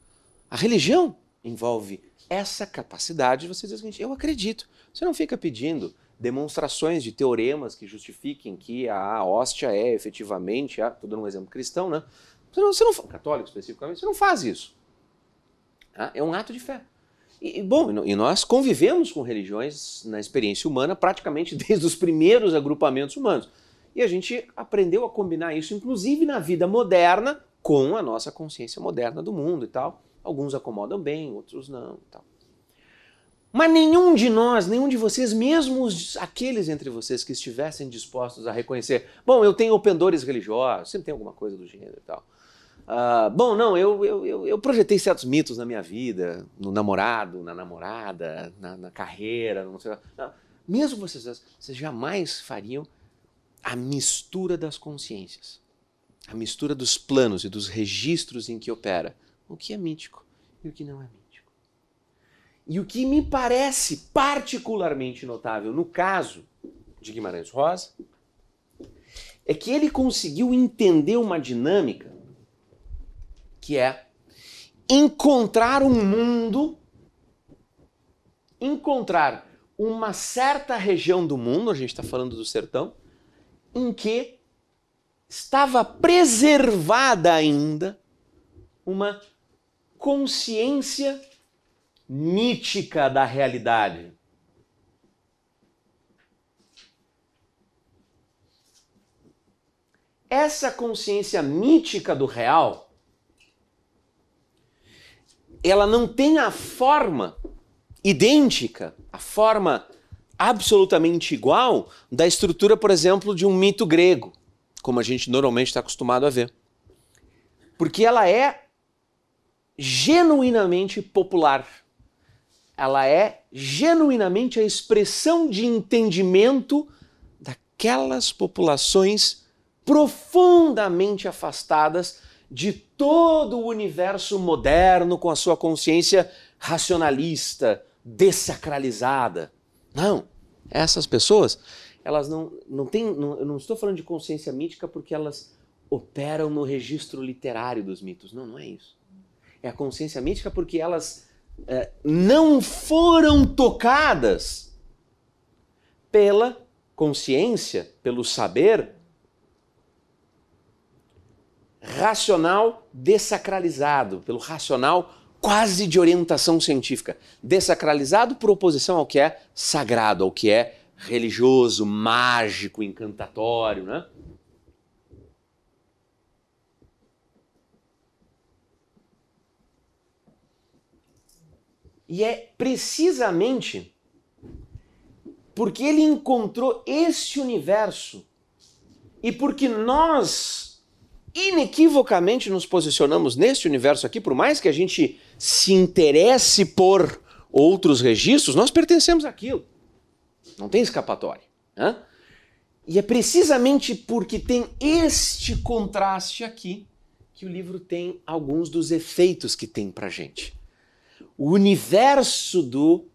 A religião envolve essa capacidade de você dizer o seguinte, eu acredito. Você não fica pedindo demonstrações de teoremas que justifiquem que a hóstia é efetivamente, estou ah, dando um exemplo cristão, né? Você não, você não, católico especificamente, você não faz isso. Tá? É um ato de fé. E, bom, e nós convivemos com religiões na experiência humana praticamente [laughs] desde os primeiros agrupamentos humanos. E a gente aprendeu a combinar isso, inclusive na vida moderna, com a nossa consciência moderna do mundo e tal. Alguns acomodam bem, outros não e tal. Mas nenhum de nós, nenhum de vocês, mesmo aqueles entre vocês que estivessem dispostos a reconhecer, bom, eu tenho pendores religiosos, sempre tem alguma coisa do gênero e tal. Uh, bom, não, eu, eu, eu, eu, projetei certos mitos na minha vida, no namorado, na namorada, na, na carreira, não sei lá. Ah, mesmo vocês, vocês jamais fariam a mistura das consciências, a mistura dos planos e dos registros em que opera, o que é mítico e o que não é mítico. E o que me parece particularmente notável no caso de Guimarães Rosa é que ele conseguiu entender uma dinâmica que é encontrar um mundo, encontrar uma certa região do mundo, a gente está falando do sertão, em que estava preservada ainda uma consciência mítica da realidade. Essa consciência mítica do real, ela não tem a forma idêntica, a forma absolutamente igual da estrutura, por exemplo, de um mito grego, como a gente normalmente está acostumado a ver. Porque ela é genuinamente popular ela é genuinamente a expressão de entendimento daquelas populações profundamente afastadas de todo o universo moderno com a sua consciência racionalista, desacralizada. Não, essas pessoas, elas não, não têm, não, eu não estou falando de consciência mítica porque elas operam no registro literário dos mitos, não, não é isso. É a consciência mítica porque elas é, não foram tocadas pela consciência, pelo saber racional desacralizado, pelo racional quase de orientação científica, desacralizado por oposição ao que é sagrado, ao que é religioso, mágico, encantatório, né? E é precisamente porque ele encontrou esse universo e porque nós inequivocamente nos posicionamos neste universo aqui, por mais que a gente se interesse por outros registros, nós pertencemos àquilo. Não tem escapatória. Né? E é precisamente porque tem este contraste aqui que o livro tem alguns dos efeitos que tem para gente o universo do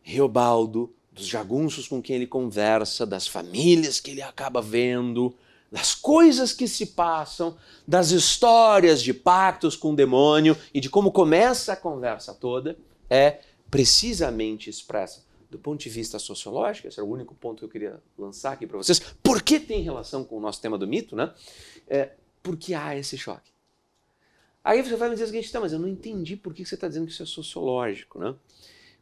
Reobaldo, dos jagunços com quem ele conversa, das famílias que ele acaba vendo, das coisas que se passam, das histórias de pactos com o demônio e de como começa a conversa toda, é precisamente expressa. Do ponto de vista sociológico, esse era o único ponto que eu queria lançar aqui para vocês. Por que tem relação com o nosso tema do mito, né? É porque há esse choque. Aí você vai me dizer o seguinte, tá, mas eu não entendi por que você está dizendo que isso é sociológico, né?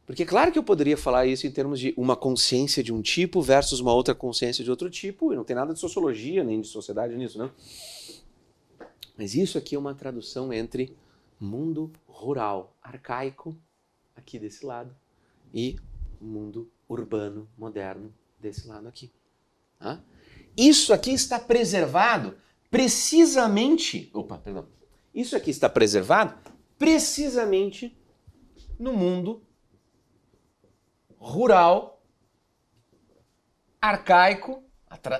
Porque é claro que eu poderia falar isso em termos de uma consciência de um tipo versus uma outra consciência de outro tipo, e não tem nada de sociologia nem de sociedade nisso, né? Mas isso aqui é uma tradução entre mundo rural, arcaico, aqui desse lado, e mundo urbano, moderno, desse lado aqui. Tá? Isso aqui está preservado precisamente. Opa, perdão isso aqui está preservado precisamente no mundo rural, arcaico,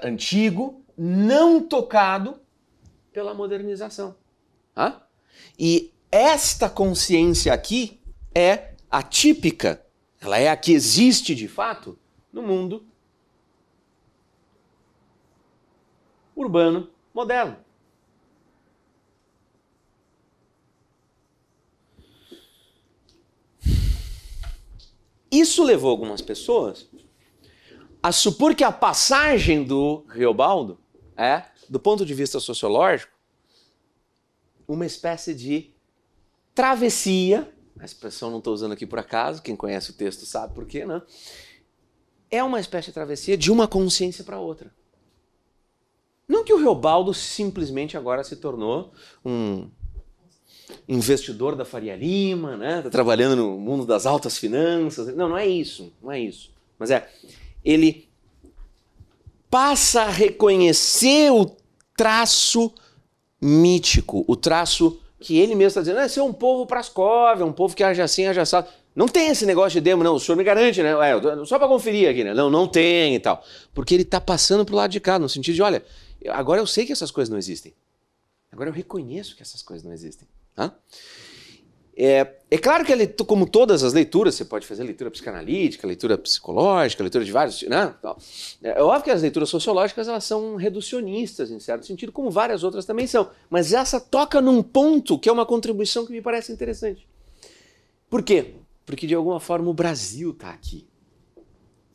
antigo, não tocado pela modernização. Hã? E esta consciência aqui é atípica, ela é a que existe de fato no mundo urbano moderno. Isso levou algumas pessoas a supor que a passagem do Riobaldo é, do ponto de vista sociológico, uma espécie de travessia, a expressão não estou usando aqui por acaso, quem conhece o texto sabe por quê, né? É uma espécie de travessia de uma consciência para outra. Não que o Reobaldo simplesmente agora se tornou um investidor da Faria Lima, né? Tá trabalhando no mundo das altas finanças. Não, não é isso, não é isso. Mas é, ele passa a reconhecer o traço mítico, o traço que ele mesmo está dizendo, ah, esse é um povo Prascov, é um povo que age assim, age assado. Não tem esse negócio de demo, não. O senhor me garante, né? É, só para conferir aqui, né? Não, não tem e tal. Porque ele está passando para o lado de cá, no sentido de, olha, agora eu sei que essas coisas não existem. Agora eu reconheço que essas coisas não existem. Tá? É, é, claro que, como todas as leituras, você pode fazer leitura psicanalítica, leitura psicológica, leitura de vários. Né? É, é óbvio que as leituras sociológicas elas são reducionistas, em certo sentido, como várias outras também são. Mas essa toca num ponto que é uma contribuição que me parece interessante. Por quê? Porque, de alguma forma, o Brasil está aqui.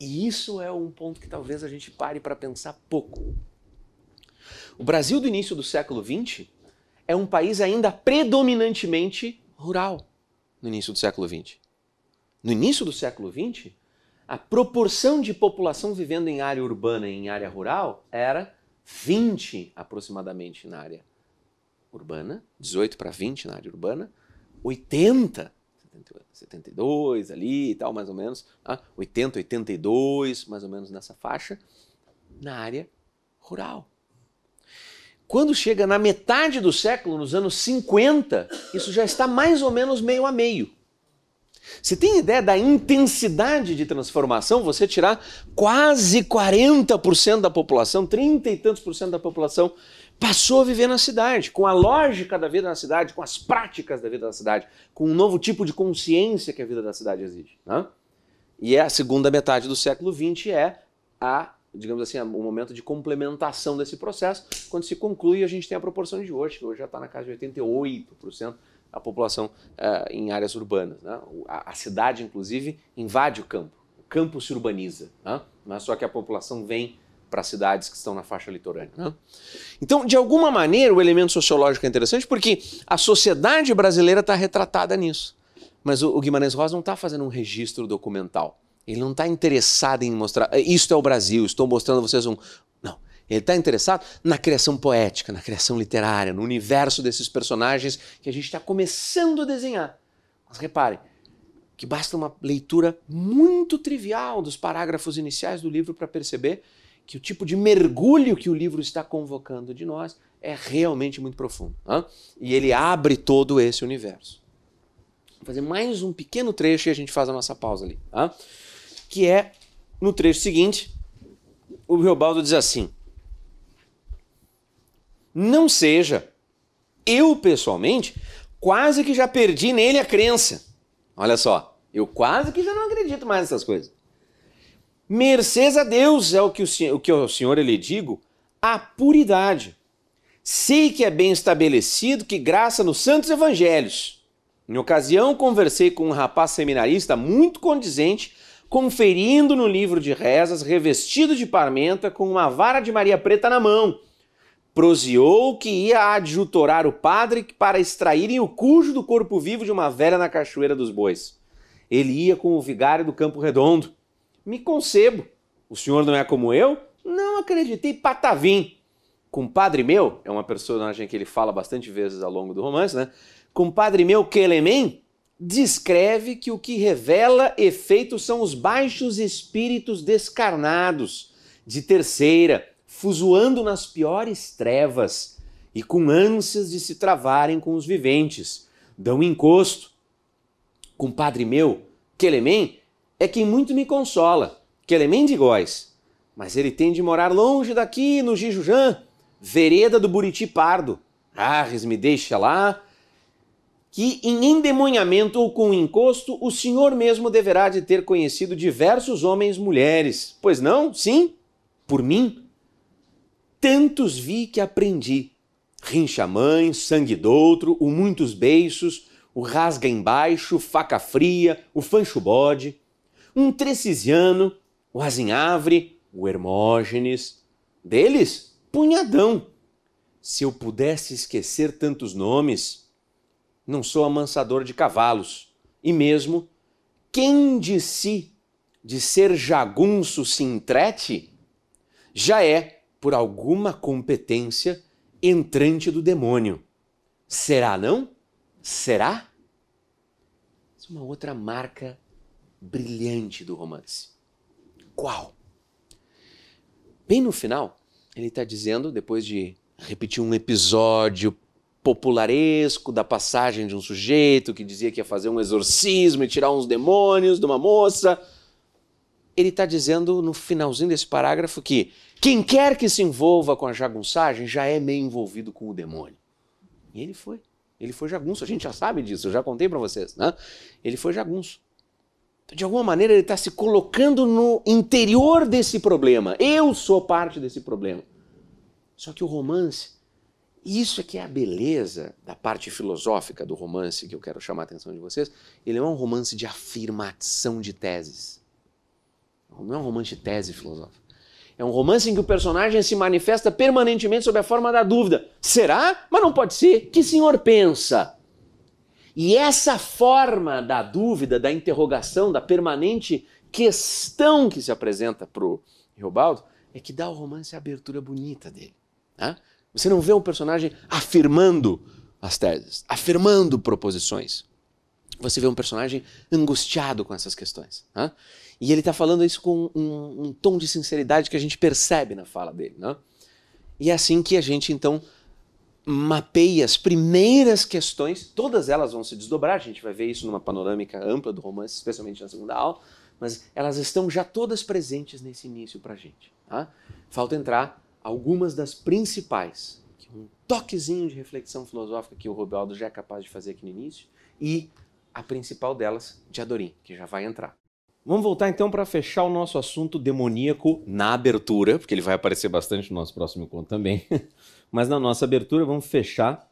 E isso é um ponto que talvez a gente pare para pensar pouco. O Brasil do início do século XX é um país ainda predominantemente rural no início do século XX. No início do século XX, a proporção de população vivendo em área urbana e em área rural era 20 aproximadamente na área urbana, 18 para 20 na área urbana, 80, 72 ali e tal, mais ou menos, 80, tá? 82, mais ou menos nessa faixa, na área rural. Quando chega na metade do século, nos anos 50, isso já está mais ou menos meio a meio. Você tem ideia da intensidade de transformação? Você tirar quase 40% da população, 30 e tantos por cento da população, passou a viver na cidade, com a lógica da vida na cidade, com as práticas da vida na cidade, com um novo tipo de consciência que a vida da cidade exige. Né? E é a segunda metade do século XX é a digamos assim, um momento de complementação desse processo. Quando se conclui, a gente tem a proporção de hoje, que hoje já está na casa de 88% da população uh, em áreas urbanas. Né? A, a, cidade, inclusive, invade o campo. O campo se urbaniza, né? mas é só que a população vem para cidades que estão na faixa litorânea. Né? Então, de alguma maneira, o elemento sociológico é interessante porque a sociedade brasileira está retratada nisso. Mas o Guimarães Rosa não está fazendo um registro documental ele não está interessado em mostrar, ah, isto é o Brasil, estou mostrando a vocês um. Não. Ele está interessado na criação poética, na criação literária, no universo desses personagens que a gente está começando a desenhar. Mas reparem, que basta uma leitura muito trivial dos parágrafos iniciais do livro para perceber que o tipo de mergulho que o livro está convocando de nós é realmente muito profundo. Hein? E ele abre todo esse universo. Vou fazer mais um pequeno trecho e a gente faz a nossa pausa ali. Hein? que é no trecho seguinte, o Riobaldo diz assim: Não seja, eu pessoalmente, quase que já perdi nele a crença. Olha só, eu quase que já não acredito mais nessas coisas. Mercês a Deus é o que, o, o que o Senhor lhe digo, a puridade. Sei que é bem estabelecido que graça nos santos evangelhos. Em ocasião, conversei com um rapaz seminarista muito condizente conferindo no livro de rezas, revestido de parmenta, com uma vara de Maria Preta na mão. Proseou que ia adjutorar o padre para extraírem o cujo do corpo vivo de uma velha na Cachoeira dos Bois. Ele ia com o vigário do Campo Redondo. Me concebo. O senhor não é como eu? Não acreditei patavim. Compadre meu, é uma personagem que ele fala bastante vezes ao longo do romance, né? Compadre meu, Quelemem, descreve que o que revela efeito são os baixos espíritos descarnados, de terceira, fuzoando nas piores trevas e com ânsias de se travarem com os viventes. Dão encosto. Compadre meu, Quelemem, é quem muito me consola. Quelemem de Góis. Mas ele tem de morar longe daqui, no Jijujã, vereda do Buriti Pardo. Arres me deixa lá, que em endemonhamento ou com encosto o senhor mesmo deverá de ter conhecido diversos homens mulheres. Pois não? Sim? Por mim? Tantos vi que aprendi. Rincha mãe, sangue doutro, o muitos beiços, o rasga embaixo, faca fria, o fancho bode, um trecisiano, o azinhavre, o Hermógenes. Deles, punhadão. Se eu pudesse esquecer tantos nomes, não sou amansador de cavalos. E mesmo, quem de si de ser jagunço se entrete, já é, por alguma competência, entrante do demônio. Será não? Será? Essa é uma outra marca brilhante do romance. Qual? Bem no final, ele está dizendo, depois de repetir um episódio popularesco da passagem de um sujeito que dizia que ia fazer um exorcismo e tirar uns demônios de uma moça. Ele está dizendo no finalzinho desse parágrafo que quem quer que se envolva com a jagunçagem já é meio envolvido com o demônio. E ele foi. Ele foi jagunço. A gente já sabe disso, eu já contei para vocês. Né? Ele foi jagunço. Então, de alguma maneira, ele está se colocando no interior desse problema. Eu sou parte desse problema. Só que o romance isso é que é a beleza da parte filosófica do romance que eu quero chamar a atenção de vocês. Ele não é um romance de afirmação de teses. Não é um romance de tese filosófica. É um romance em que o personagem se manifesta permanentemente sob a forma da dúvida. Será? Mas não pode ser. Que senhor pensa? E essa forma da dúvida, da interrogação, da permanente questão que se apresenta para o Riobaldo é que dá ao romance a abertura bonita dele. Né? Você não vê um personagem afirmando as teses, afirmando proposições. Você vê um personagem angustiado com essas questões. Né? E ele está falando isso com um, um, tom de sinceridade que a gente percebe na fala dele. Né? E é assim que a gente, então, mapeia as primeiras questões. Todas elas vão se desdobrar, a gente vai ver isso numa panorâmica ampla do romance, especialmente na segunda aula. Mas elas estão já todas presentes nesse início para a gente. Tá? Falta entrar algumas das principais, é um toquezinho de reflexão filosófica que o Rubaldo já é capaz de fazer aqui no início, e a principal delas, de Adorim, que já vai entrar. Vamos voltar então para fechar o nosso assunto demoníaco na abertura, porque ele vai aparecer bastante no nosso próximo encontro também. [laughs] Mas na nossa abertura vamos fechar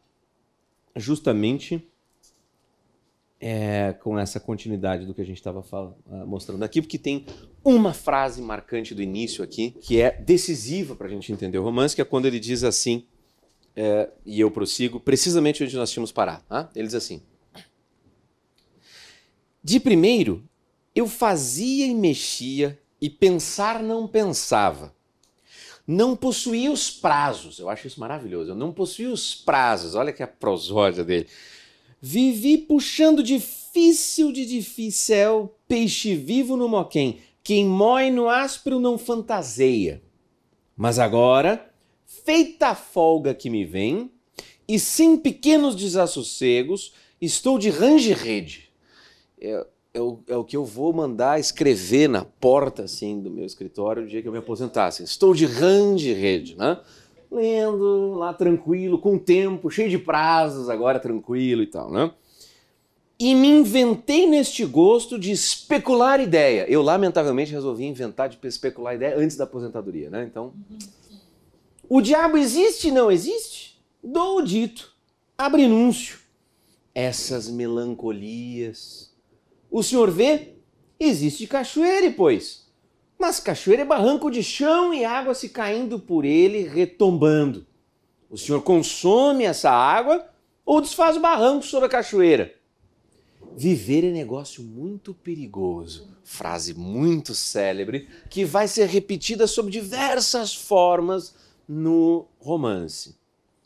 justamente é, com essa continuidade do que a gente estava ah, mostrando aqui, porque tem uma frase marcante do início aqui, que é decisiva para a gente entender o romance, que é quando ele diz assim, é, e eu prossigo, precisamente onde nós tínhamos parado. Tá? Ele diz assim: De primeiro, eu fazia e mexia, e pensar não pensava. Não possuía os prazos, eu acho isso maravilhoso, eu não possuía os prazos, olha que a prosódia dele Vivi puxando difícil de difícil, peixe vivo no moquém. Quem mói no áspero não fantaseia. Mas agora, feita a folga que me vem, e sem pequenos desassossegos, estou de range-rede. É, é, o, é o que eu vou mandar escrever na porta assim do meu escritório o dia que eu me aposentasse. Assim. Estou de range-rede, né? lendo lá tranquilo, com tempo, cheio de prazos, agora tranquilo e tal, né? E me inventei neste gosto de especular ideia. Eu, lamentavelmente, resolvi inventar de especular ideia antes da aposentadoria, né? Então, o diabo existe? Não existe? Dou o dito. Abre anúncio. Essas melancolias. O senhor vê? Existe cachoeira, pois mas cachoeira é barranco de chão e água se caindo por ele, retombando. O senhor consome essa água ou desfaz o barranco sobre a cachoeira? Viver é negócio muito perigoso, frase muito célebre que vai ser repetida sob diversas formas no romance.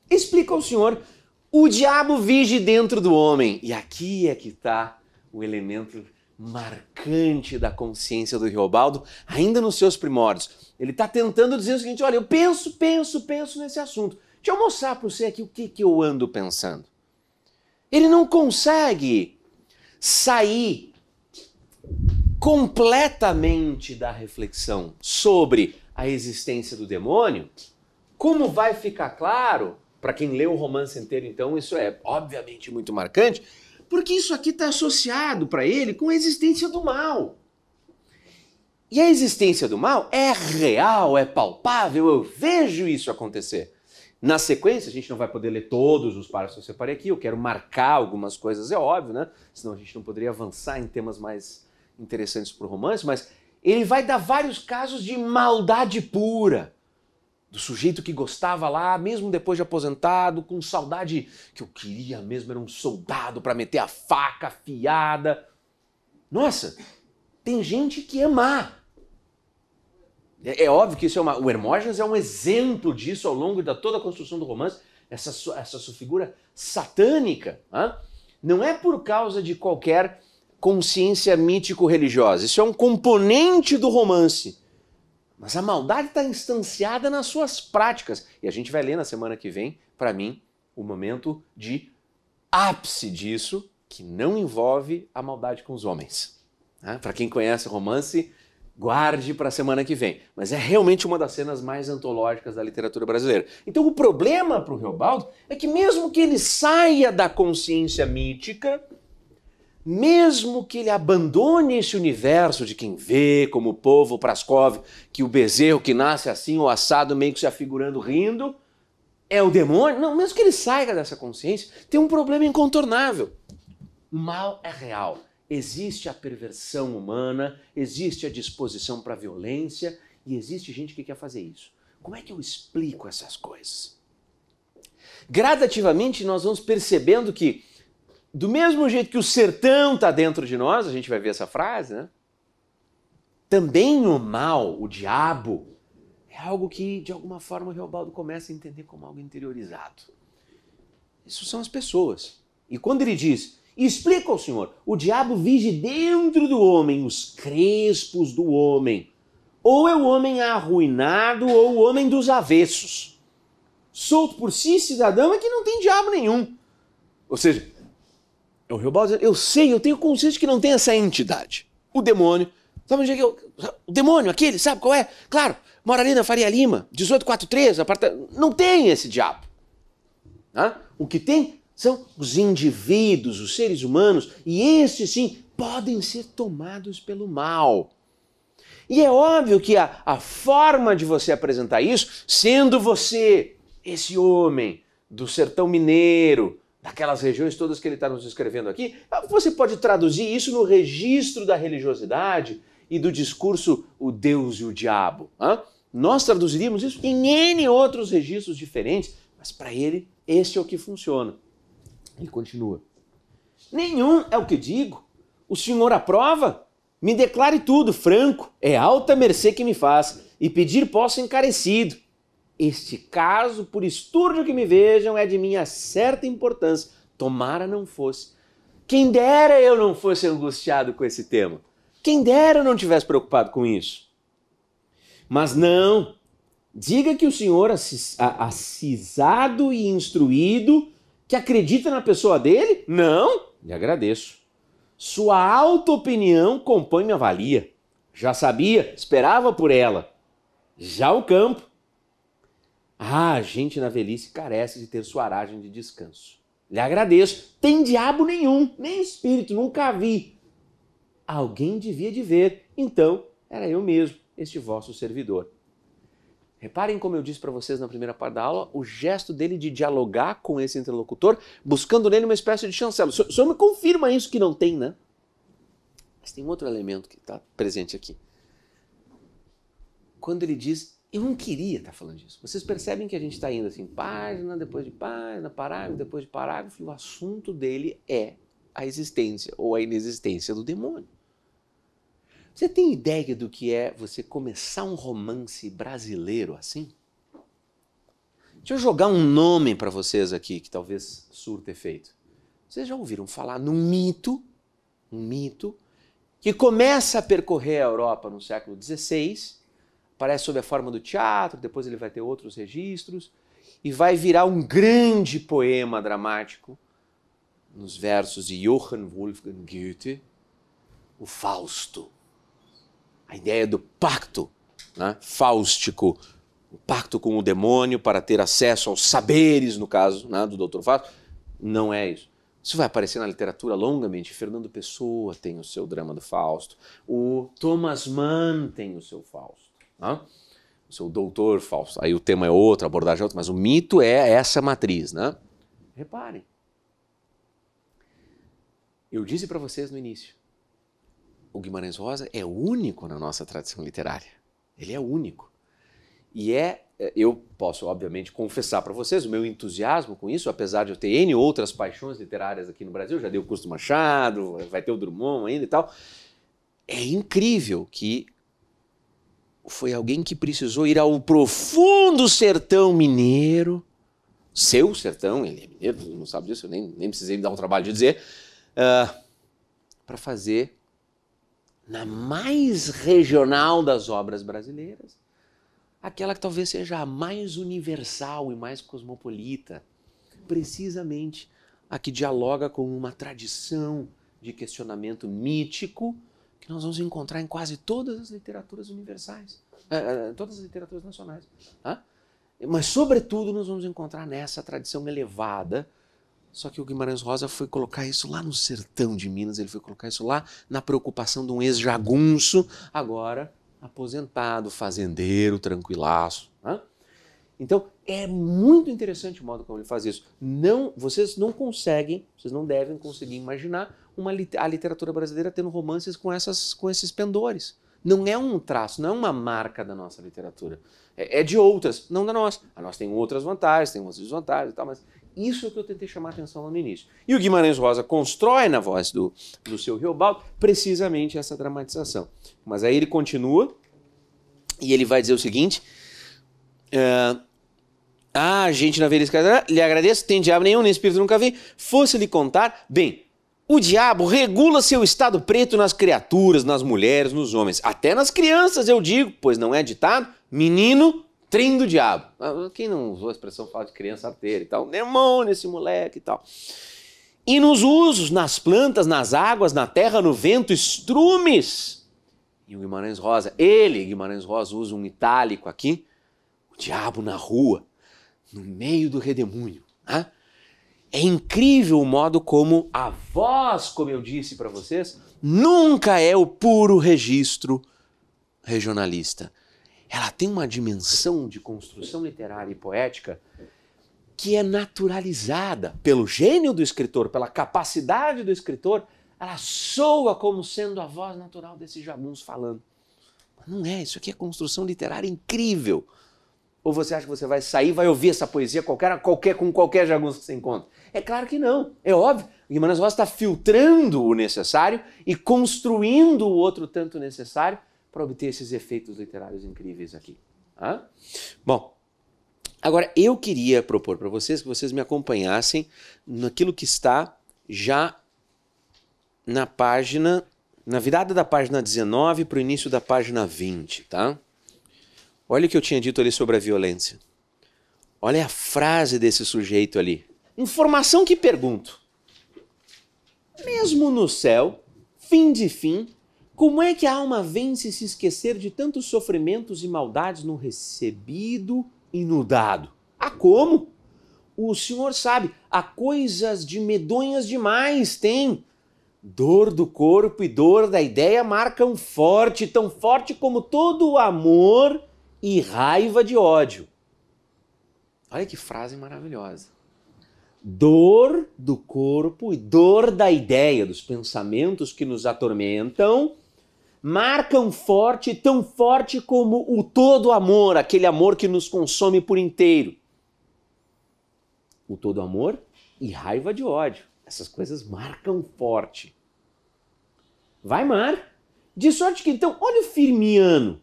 Explica ao senhor: o diabo vige dentro do homem, e aqui é que está o elemento marcante da consciência do Riobaldo, ainda nos seus primórdios. Ele está tentando dizer o seguinte: olha, eu penso, penso, penso nesse assunto. Deixa eu mostrar para você aqui o que, que eu ando pensando. Ele não consegue sair completamente da reflexão sobre a existência do demônio. Como vai ficar claro, para quem lê o romance inteiro, então, isso é obviamente muito marcante porque isso aqui está associado para ele com a existência do mal. E a existência do mal é real, é palpável, eu vejo isso acontecer. Na sequência, a gente não vai poder ler todos os parágrafos que eu separei aqui, eu quero marcar algumas coisas, é óbvio, né? Senão a gente não poderia avançar em temas mais interessantes para o romance, mas ele vai dar vários casos de maldade pura do sujeito que gostava lá, mesmo depois de aposentado, com saudade que eu queria mesmo era um soldado para meter a faca afiada. Nossa, tem gente que é má. É, é óbvio que isso é uma, o Hermógenes é um exemplo disso ao longo da toda a construção do romance, essa, essa sua figura satânica. Hein? Não é por causa de qualquer consciência mítico-religiosa. Isso é um componente do romance. Mas a maldade está instanciada nas suas práticas. E a gente vai ler na semana que vem, para mim, o momento de ápice disso, que não envolve a maldade com os homens. Né? Ah, para quem conhece o romance, guarde para a semana que vem. Mas é realmente uma das cenas mais antológicas da literatura brasileira. Então o problema para o Reobaldo é que mesmo que ele saia da consciência mítica, mesmo que ele abandone esse universo de quem vê, como o povo Praskov, que o bezerro que nasce assim, o assado meio que se afigurando, rindo, é o demônio. Não, mesmo que ele saia dessa consciência, tem um problema incontornável. O mal é real. Existe a perversão humana, existe a disposição para violência e existe gente que quer fazer isso. Como é que eu explico essas coisas? Gradativamente nós vamos percebendo que do mesmo jeito que o sertão está dentro de nós, a gente vai ver essa frase, né? Também o mal, o diabo, é algo que de alguma forma o Reobaldo começa a entender como algo interiorizado. Isso são as pessoas. E quando ele diz, explica ao Senhor, o diabo vige dentro do homem os crespos do homem. Ou é o homem arruinado ou o homem dos avessos. Solto por si, cidadão é que não tem diabo nenhum. Ou seja, é o Riobaldo eu sei, eu tenho consciência que não tem essa entidade. O demônio. Sabe onde é que eu. O demônio, aquele, sabe qual é? Claro, mora ali na Faria Lima, 1843, aparta... não tem esse diabo. Né? O que tem são os indivíduos, os seres humanos, e estes sim podem ser tomados pelo mal. E é óbvio que a, a forma de você apresentar isso, sendo você esse homem do sertão mineiro, daquelas regiões todas que ele está nos escrevendo aqui, você pode traduzir isso no registro da religiosidade e do discurso o Deus e o Diabo. Hein? Nós traduziríamos isso em N outros registros diferentes, mas para ele, esse é o que funciona. Ele continua. Nenhum é o que digo. O senhor aprova? Me declare tudo, franco. É alta mercê que me faz, e pedir posso encarecido. Este caso, por estúrdio que me vejam, é de minha certa importância. Tomara não fosse. Quem dera eu não fosse angustiado com esse tema. Quem dera eu não tivesse preocupado com isso. Mas não. Diga que o senhor, acisado e instruído, que acredita na pessoa dele? Não. Lhe agradeço. Sua alta opinião compõe minha valia. Já sabia, esperava por ela. Já o campo ah, a gente na velhice carece de ter sua aragem de descanso. Lhe agradeço. Tem diabo nenhum, nem espírito, nunca vi. Alguém devia de ver. Então, era eu mesmo, este vosso servidor. Reparem como eu disse para vocês na primeira parte da aula, o gesto dele de dialogar com esse interlocutor, buscando nele uma espécie de chancela. O senhor me confirma isso que não tem, né? Mas tem um outro elemento que está presente aqui. Quando ele diz eu não queria estar falando disso. Vocês percebem que a gente está indo assim, página depois de página, parágrafo depois de parágrafo, e o assunto dele é a existência ou a inexistência do demônio. Você tem ideia do que é você começar um romance brasileiro assim? Deixa eu jogar um nome para vocês aqui que talvez surta efeito. Vocês já ouviram falar num mito, um mito, que começa a percorrer a Europa no século XVI aparece sob a forma do teatro, depois ele vai ter outros registros, e vai virar um grande poema dramático nos versos de Johann Wolfgang Goethe, o Fausto. A ideia do pacto né, fáustico, o pacto com o demônio para ter acesso aos saberes, no caso né, do Dr. Fausto, não é isso. Isso vai aparecer na literatura longamente. Fernando Pessoa tem o seu drama do Fausto. O Thomas Mann tem o seu Fausto. Né? O doutor falso. Aí o tema é outro, a abordagem é outra, mas o mito é essa matriz. Né? Reparem. Eu disse para vocês no início, o Guimarães Rosa é único na nossa tradição literária. Ele é único. E é, é eu posso obviamente confessar para vocês o meu entusiasmo com isso, apesar de eu ter N outras paixões literárias aqui no Brasil, já dei o curso do Machado, vai ter o Drummond ainda e tal. É incrível que foi alguém que precisou ir ao profundo sertão mineiro, seu sertão, ele é mineiro, não sabe disso, eu nem, nem precisei me dar um trabalho de dizer, uh, ah, para fazer na mais regional das obras brasileiras, aquela que talvez seja a mais universal e mais cosmopolita, precisamente a que dialoga com uma tradição de questionamento mítico que nós vamos encontrar em quase todas as literaturas universais, eh, eh, todas as literaturas nacionais. Tá? Mas, sobretudo, nós vamos encontrar nessa tradição elevada. Só que o Guimarães Rosa foi colocar isso lá no sertão de Minas, ele foi colocar isso lá na preocupação de um ex-jagunço, agora aposentado, fazendeiro, tranquilaço. Né? Então, é muito interessante o modo como ele faz isso. Não, vocês não conseguem, vocês não devem conseguir imaginar uma, a literatura brasileira tendo romances com, essas, com esses pendores. Não é um traço, não é uma marca da nossa literatura. É, é de outras, não da nossa. A nossa tem outras vantagens, tem outras desvantagens e tal, mas isso é o que eu tentei chamar a atenção lá no início. E o Guimarães Rosa constrói na voz do, do seu Riobaldo precisamente essa dramatização. Mas aí ele continua e ele vai dizer o seguinte. Uh, ah, gente na escada lhe agradeço, tem diabo nenhum, nem espírito nunca vi. Fosse lhe contar, bem, o diabo regula seu estado preto nas criaturas, nas mulheres, nos homens. Até nas crianças, eu digo, pois não é ditado? Menino, trem do diabo. Ah, quem não usou a expressão fala de criança arteira e tal? Demônio esse moleque e tal. E nos usos, nas plantas, nas águas, na terra, no vento, estrumes. E o Guimarães Rosa, ele, Guimarães Rosa, usa um itálico aqui. O diabo na rua, no meio do redemoinho, Né? É incrível o modo como a voz, como eu disse para vocês, nunca é o puro registro regionalista. Ela tem uma dimensão de construção literária e poética que é naturalizada pelo gênio do escritor, pela capacidade do escritor, ela soa como sendo a voz natural desses jabuns falando. Mas não é, isso aqui é construção literária incrível. Ou você acha que você vai sair, vai ouvir essa poesia qualquer, qualquer com qualquer jagunço que você encontra? É claro que não, é óbvio. O Guimarães Rosa está filtrando o necessário e construindo o outro tanto necessário para obter esses efeitos literários incríveis aqui. Ah? Bom, agora eu queria propor para vocês que vocês me acompanhassem naquilo que está já na página, na virada da página 19 para o início da página 20, tá? Olha o que eu tinha dito ali sobre a violência. Olha a frase desse sujeito ali. Informação que pergunto. Mesmo no céu, fim de fim, como é que a alma vence se esquecer de tantos sofrimentos e maldades no recebido e no dado? Ah, como? O Senhor sabe, há coisas de medonhas demais, tem. Dor do corpo e dor da ideia marcam forte, tão forte como todo o amor e raiva de ódio. Olha que frase maravilhosa. Dor do corpo e dor da ideia, dos pensamentos que nos atormentam, marcam forte, tão forte como o todo amor, aquele amor que nos consome por inteiro. O todo amor e raiva de ódio. Essas coisas marcam forte. Vai, Mar. De sorte que então, olha o Firmiano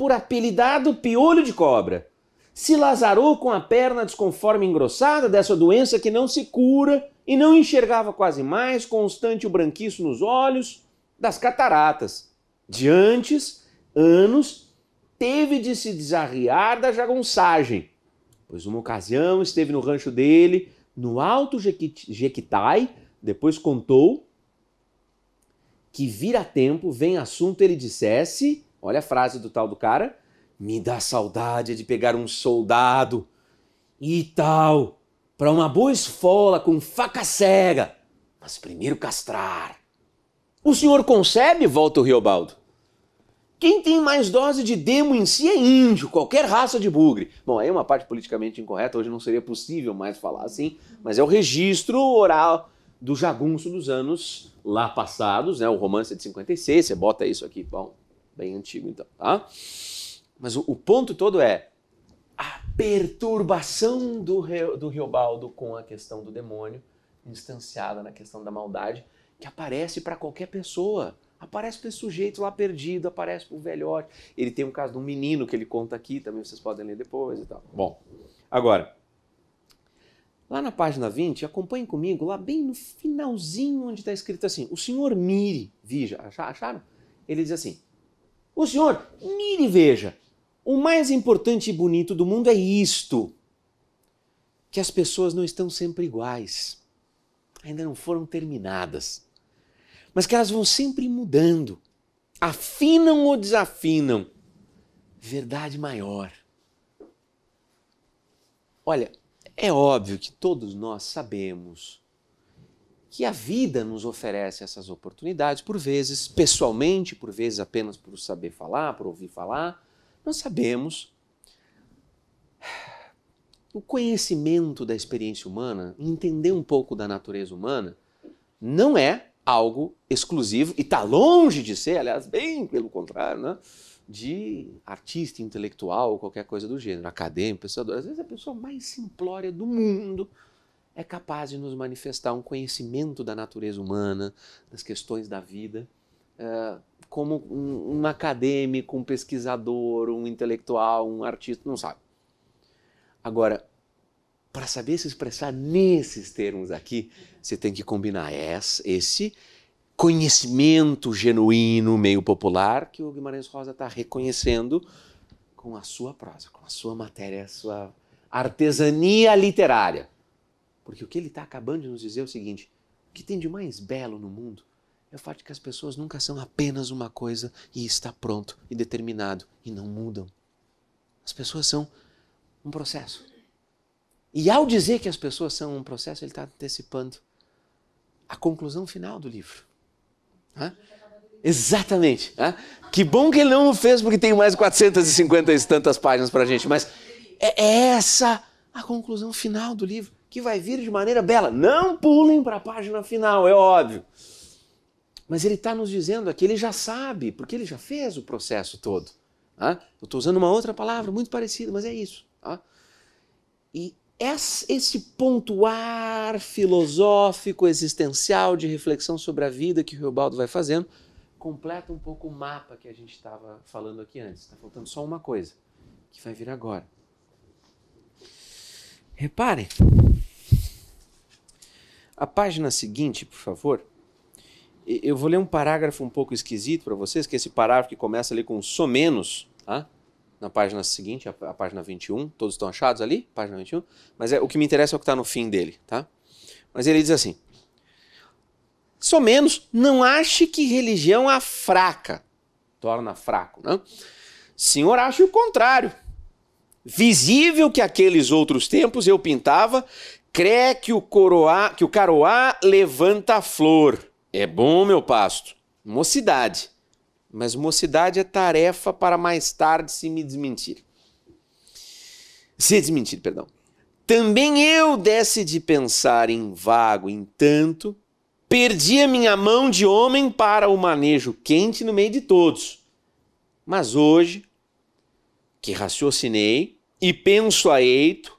por apelidado piolho de cobra. Se lazarou com a perna desconforme engrossada dessa doença que não se cura e não enxergava quase mais, constante o branquiço nos olhos, das cataratas. De antes, anos, teve de se desarriar da jagunçagem, pois uma ocasião esteve no rancho dele, no Alto Jequitai, depois contou que vira tempo, vem assunto, ele dissesse Olha a frase do tal do cara. Me dá saudade de pegar um soldado e tal, para uma boa esfola com faca cega, mas primeiro castrar. O senhor concebe? Volta o Riobaldo. Quem tem mais dose de demo em si é índio, qualquer raça de bugre. Bom, aí é uma parte politicamente incorreta, hoje não seria possível mais falar assim, mas é o registro oral do jagunço dos anos lá passados, né? O romance de 56, você bota isso aqui, bom, bem antigo então, tá? Mas o, o ponto todo é a perturbação do, do Riobaldo com a questão do demônio, instanciada na questão da maldade, que aparece para qualquer pessoa. Aparece para esse sujeito lá perdido, aparece para o velhote. Ele tem um caso de um menino que ele conta aqui, também vocês podem ler depois e tal. Bom, agora, lá na página 20, acompanhem comigo, lá bem no finalzinho onde está escrito assim, o senhor mire, vija, acharam? Ele diz assim, o senhor, mire e veja, o mais importante e bonito do mundo é isto: que as pessoas não estão sempre iguais, ainda não foram terminadas, mas que elas vão sempre mudando, afinam ou desafinam. Verdade maior. Olha, é óbvio que todos nós sabemos que a vida nos oferece essas oportunidades, por vezes pessoalmente, por vezes apenas por saber falar, por ouvir falar. Nós sabemos. O conhecimento da experiência humana, entender um pouco da natureza humana, não é algo exclusivo e está longe de ser, aliás, bem pelo contrário, né? de artista intelectual, qualquer coisa do gênero, acadêmico, pensador. Às vezes a pessoa mais simplória do mundo é capaz de nos manifestar um conhecimento da natureza humana, das questões da vida, eh, como um, acadêmico, um pesquisador, um intelectual, um artista, não sabe. Agora, para saber se expressar nesses termos aqui, você tem que combinar esse conhecimento genuíno, meio popular, que o Guimarães Rosa está reconhecendo com a sua prosa, com a sua matéria, a sua artesania literária. Porque o que ele está acabando de nos dizer é o seguinte: o que tem de mais belo no mundo é o fato de que as pessoas nunca são apenas uma coisa e está pronto e determinado e não mudam. As pessoas são um processo. E ao dizer que as pessoas são um processo, ele está antecipando a conclusão final do livro. Hã? Exatamente. Hã? Que bom que ele não o fez, porque tem mais 450 e tantas páginas para a gente, mas é, é essa a conclusão final do livro que vai vir de maneira bela. Não pulem para a página final, é óbvio. Mas ele está nos dizendo aqui, ele já sabe, porque ele já fez o processo todo. Tá? eu estou usando uma outra palavra muito parecida, mas é isso. Tá? E esse pontuar filosófico, existencial de reflexão sobre a vida que o Riobaldo vai fazendo, completa um pouco o mapa que a gente estava falando aqui antes. Está faltando só uma coisa, que vai vir agora. Repare. A página seguinte, por favor. Eu vou ler um parágrafo um pouco esquisito para vocês, que é esse parágrafo que começa ali com somenos, tá? na página seguinte, a, a página 21. Todos estão achados ali? Página 21. Mas é, o que me interessa é o que está no fim dele, tá? Mas ele diz assim: somenos, não ache que religião a é fraca torna fraco, não? Né? Senhor acha o contrário visível que aqueles outros tempos eu pintava, crê que o coroá, que o caroá levanta a flor. É bom, meu pasto. Mocidade. Mas mocidade é tarefa para mais tarde se me desmentir. Se desmentir, perdão. Também eu desse de pensar em vago, em tanto, perdi a minha mão de homem para o manejo quente no meio de todos. Mas hoje que raciocinei e penso a eito,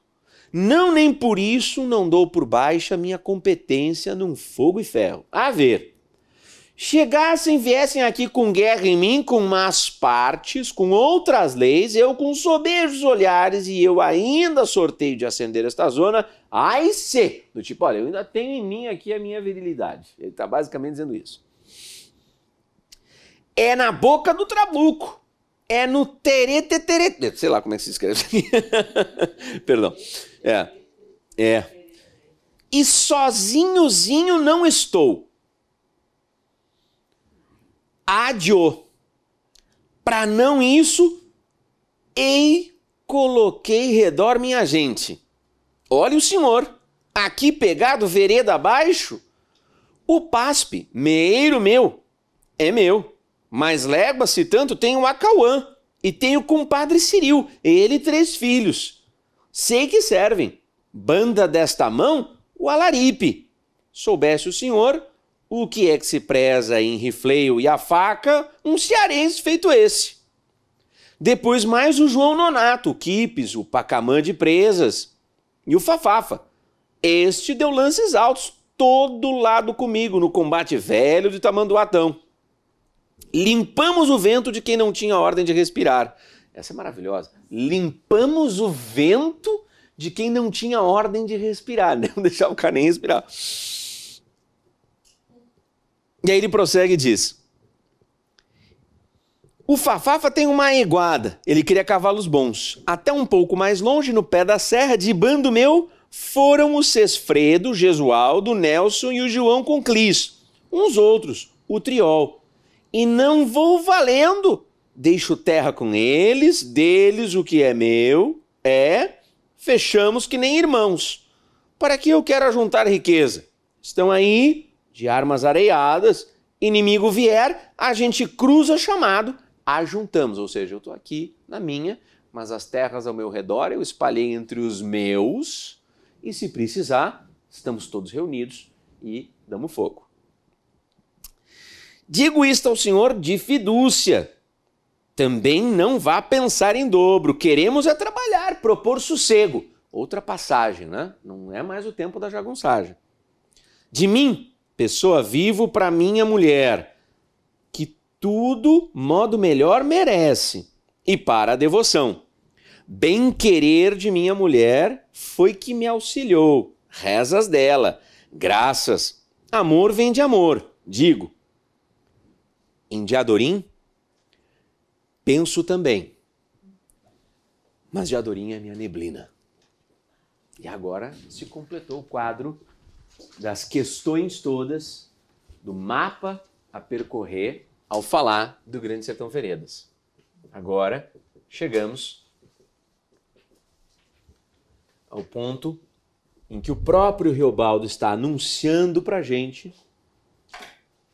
não nem por isso não dou por baixa minha competência num fogo e ferro. A ver, chegassem, viessem aqui com guerra em mim, com más partes, com outras leis, eu com soberbos olhares e eu ainda sorteio de acender esta zona, ai se, do tipo, olha, eu ainda tenho em mim aqui a minha virilidade. Ele está basicamente dizendo isso. É na boca do trabuco é no Teretetere. Sei lá como é que se escreve isso [laughs] aqui. Perdão. É. É. E sozinhozinho não estou. Adio. Para não isso, ei coloquei redor minha gente. Olha o senhor, aqui pegado vereda abaixo, o PASP, meiro meu, é meu. Mais léguas, se tanto, tem o Acauã e tem o compadre Ciril, ele e três filhos. Sei que servem. Banda desta mão, o alaripe. Soubesse o senhor, o que é que se preza em rifleio e a faca, um cearense feito esse. Depois mais o João Nonato, o Quipes, o Pacamã de Presas e o Fafafa. Este deu lances altos, todo lado comigo, no combate velho de Tamanduatão. Limpamos o vento de quem não tinha ordem de respirar. Essa é maravilhosa. Limpamos o vento de quem não tinha ordem de respirar. [laughs] Né? Não deixava o cara nem respirar. E aí ele prossegue e diz: O Fafafa tem uma iguada. Ele queria cavalos bons. Até um pouco mais longe, no pé da serra, de bando meu, foram o Cesfredo, Jesualdo, Nelson e o João com Clis. Uns outros, o Triol e não vou valendo. Deixo terra com eles, deles o que é meu, é, fechamos que nem irmãos. Para que eu quero juntar riqueza? Estão aí, de armas areiadas, inimigo vier, a gente cruza chamado, ajuntamos. Ou seja, eu estou aqui na minha, mas as terras ao meu redor eu espalhei entre os meus, e se precisar, estamos todos reunidos e damos fogo. Digo isto ao senhor de fidúcia. Também não vá pensar em dobro. Queremos é trabalhar, propor sossego. Outra passagem, né? Não é mais o tempo da jagunçagem. De mim, pessoa vivo para minha mulher, que tudo modo melhor merece, e para a devoção. Bem querer de minha mulher foi que me auxiliou. Rezas dela, graças. Amor vem de amor, digo em Diadorim, penso também. Mas Diadorim é minha neblina. E agora se completou o quadro das questões todas do mapa a percorrer ao falar do Grande Sertão Veredas. Agora chegamos ao ponto em que o próprio Riobaldo está anunciando para gente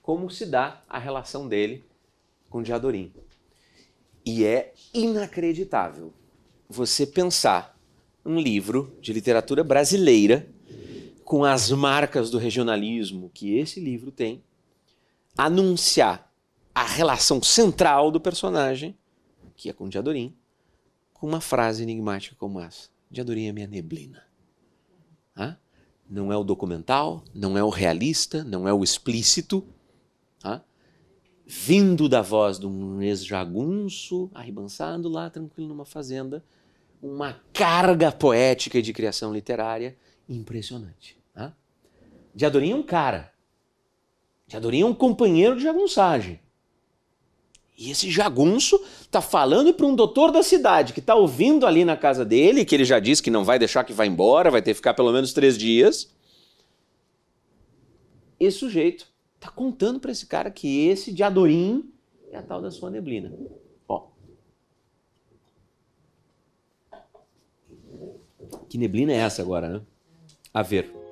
como se dá a relação dele com Diadorim. E é inacreditável você pensar um livro de literatura brasileira com as marcas do regionalismo que esse livro tem, anunciar a relação central do personagem, que é com Diadorim, com uma frase enigmática como essa: Diadorim é minha neblina. Ah? Não é o documental, não é o realista, não é o explícito, vindo da voz de um ex-jagunço, arrebançado lá tranquilo numa fazenda, uma carga poética e de criação literária impressionante. Né? Tá? Diadorim é um cara. Diadorim é um companheiro de jagunçagem. E esse jagunço tá falando para um doutor da cidade que tá ouvindo ali na casa dele, que ele já disse que não vai deixar que vá embora, vai ter que ficar pelo menos três dias. Esse sujeito Tá contando para esse cara que esse de Adorim é a tal da sua neblina. Ó. Que neblina é essa agora, né? A ver.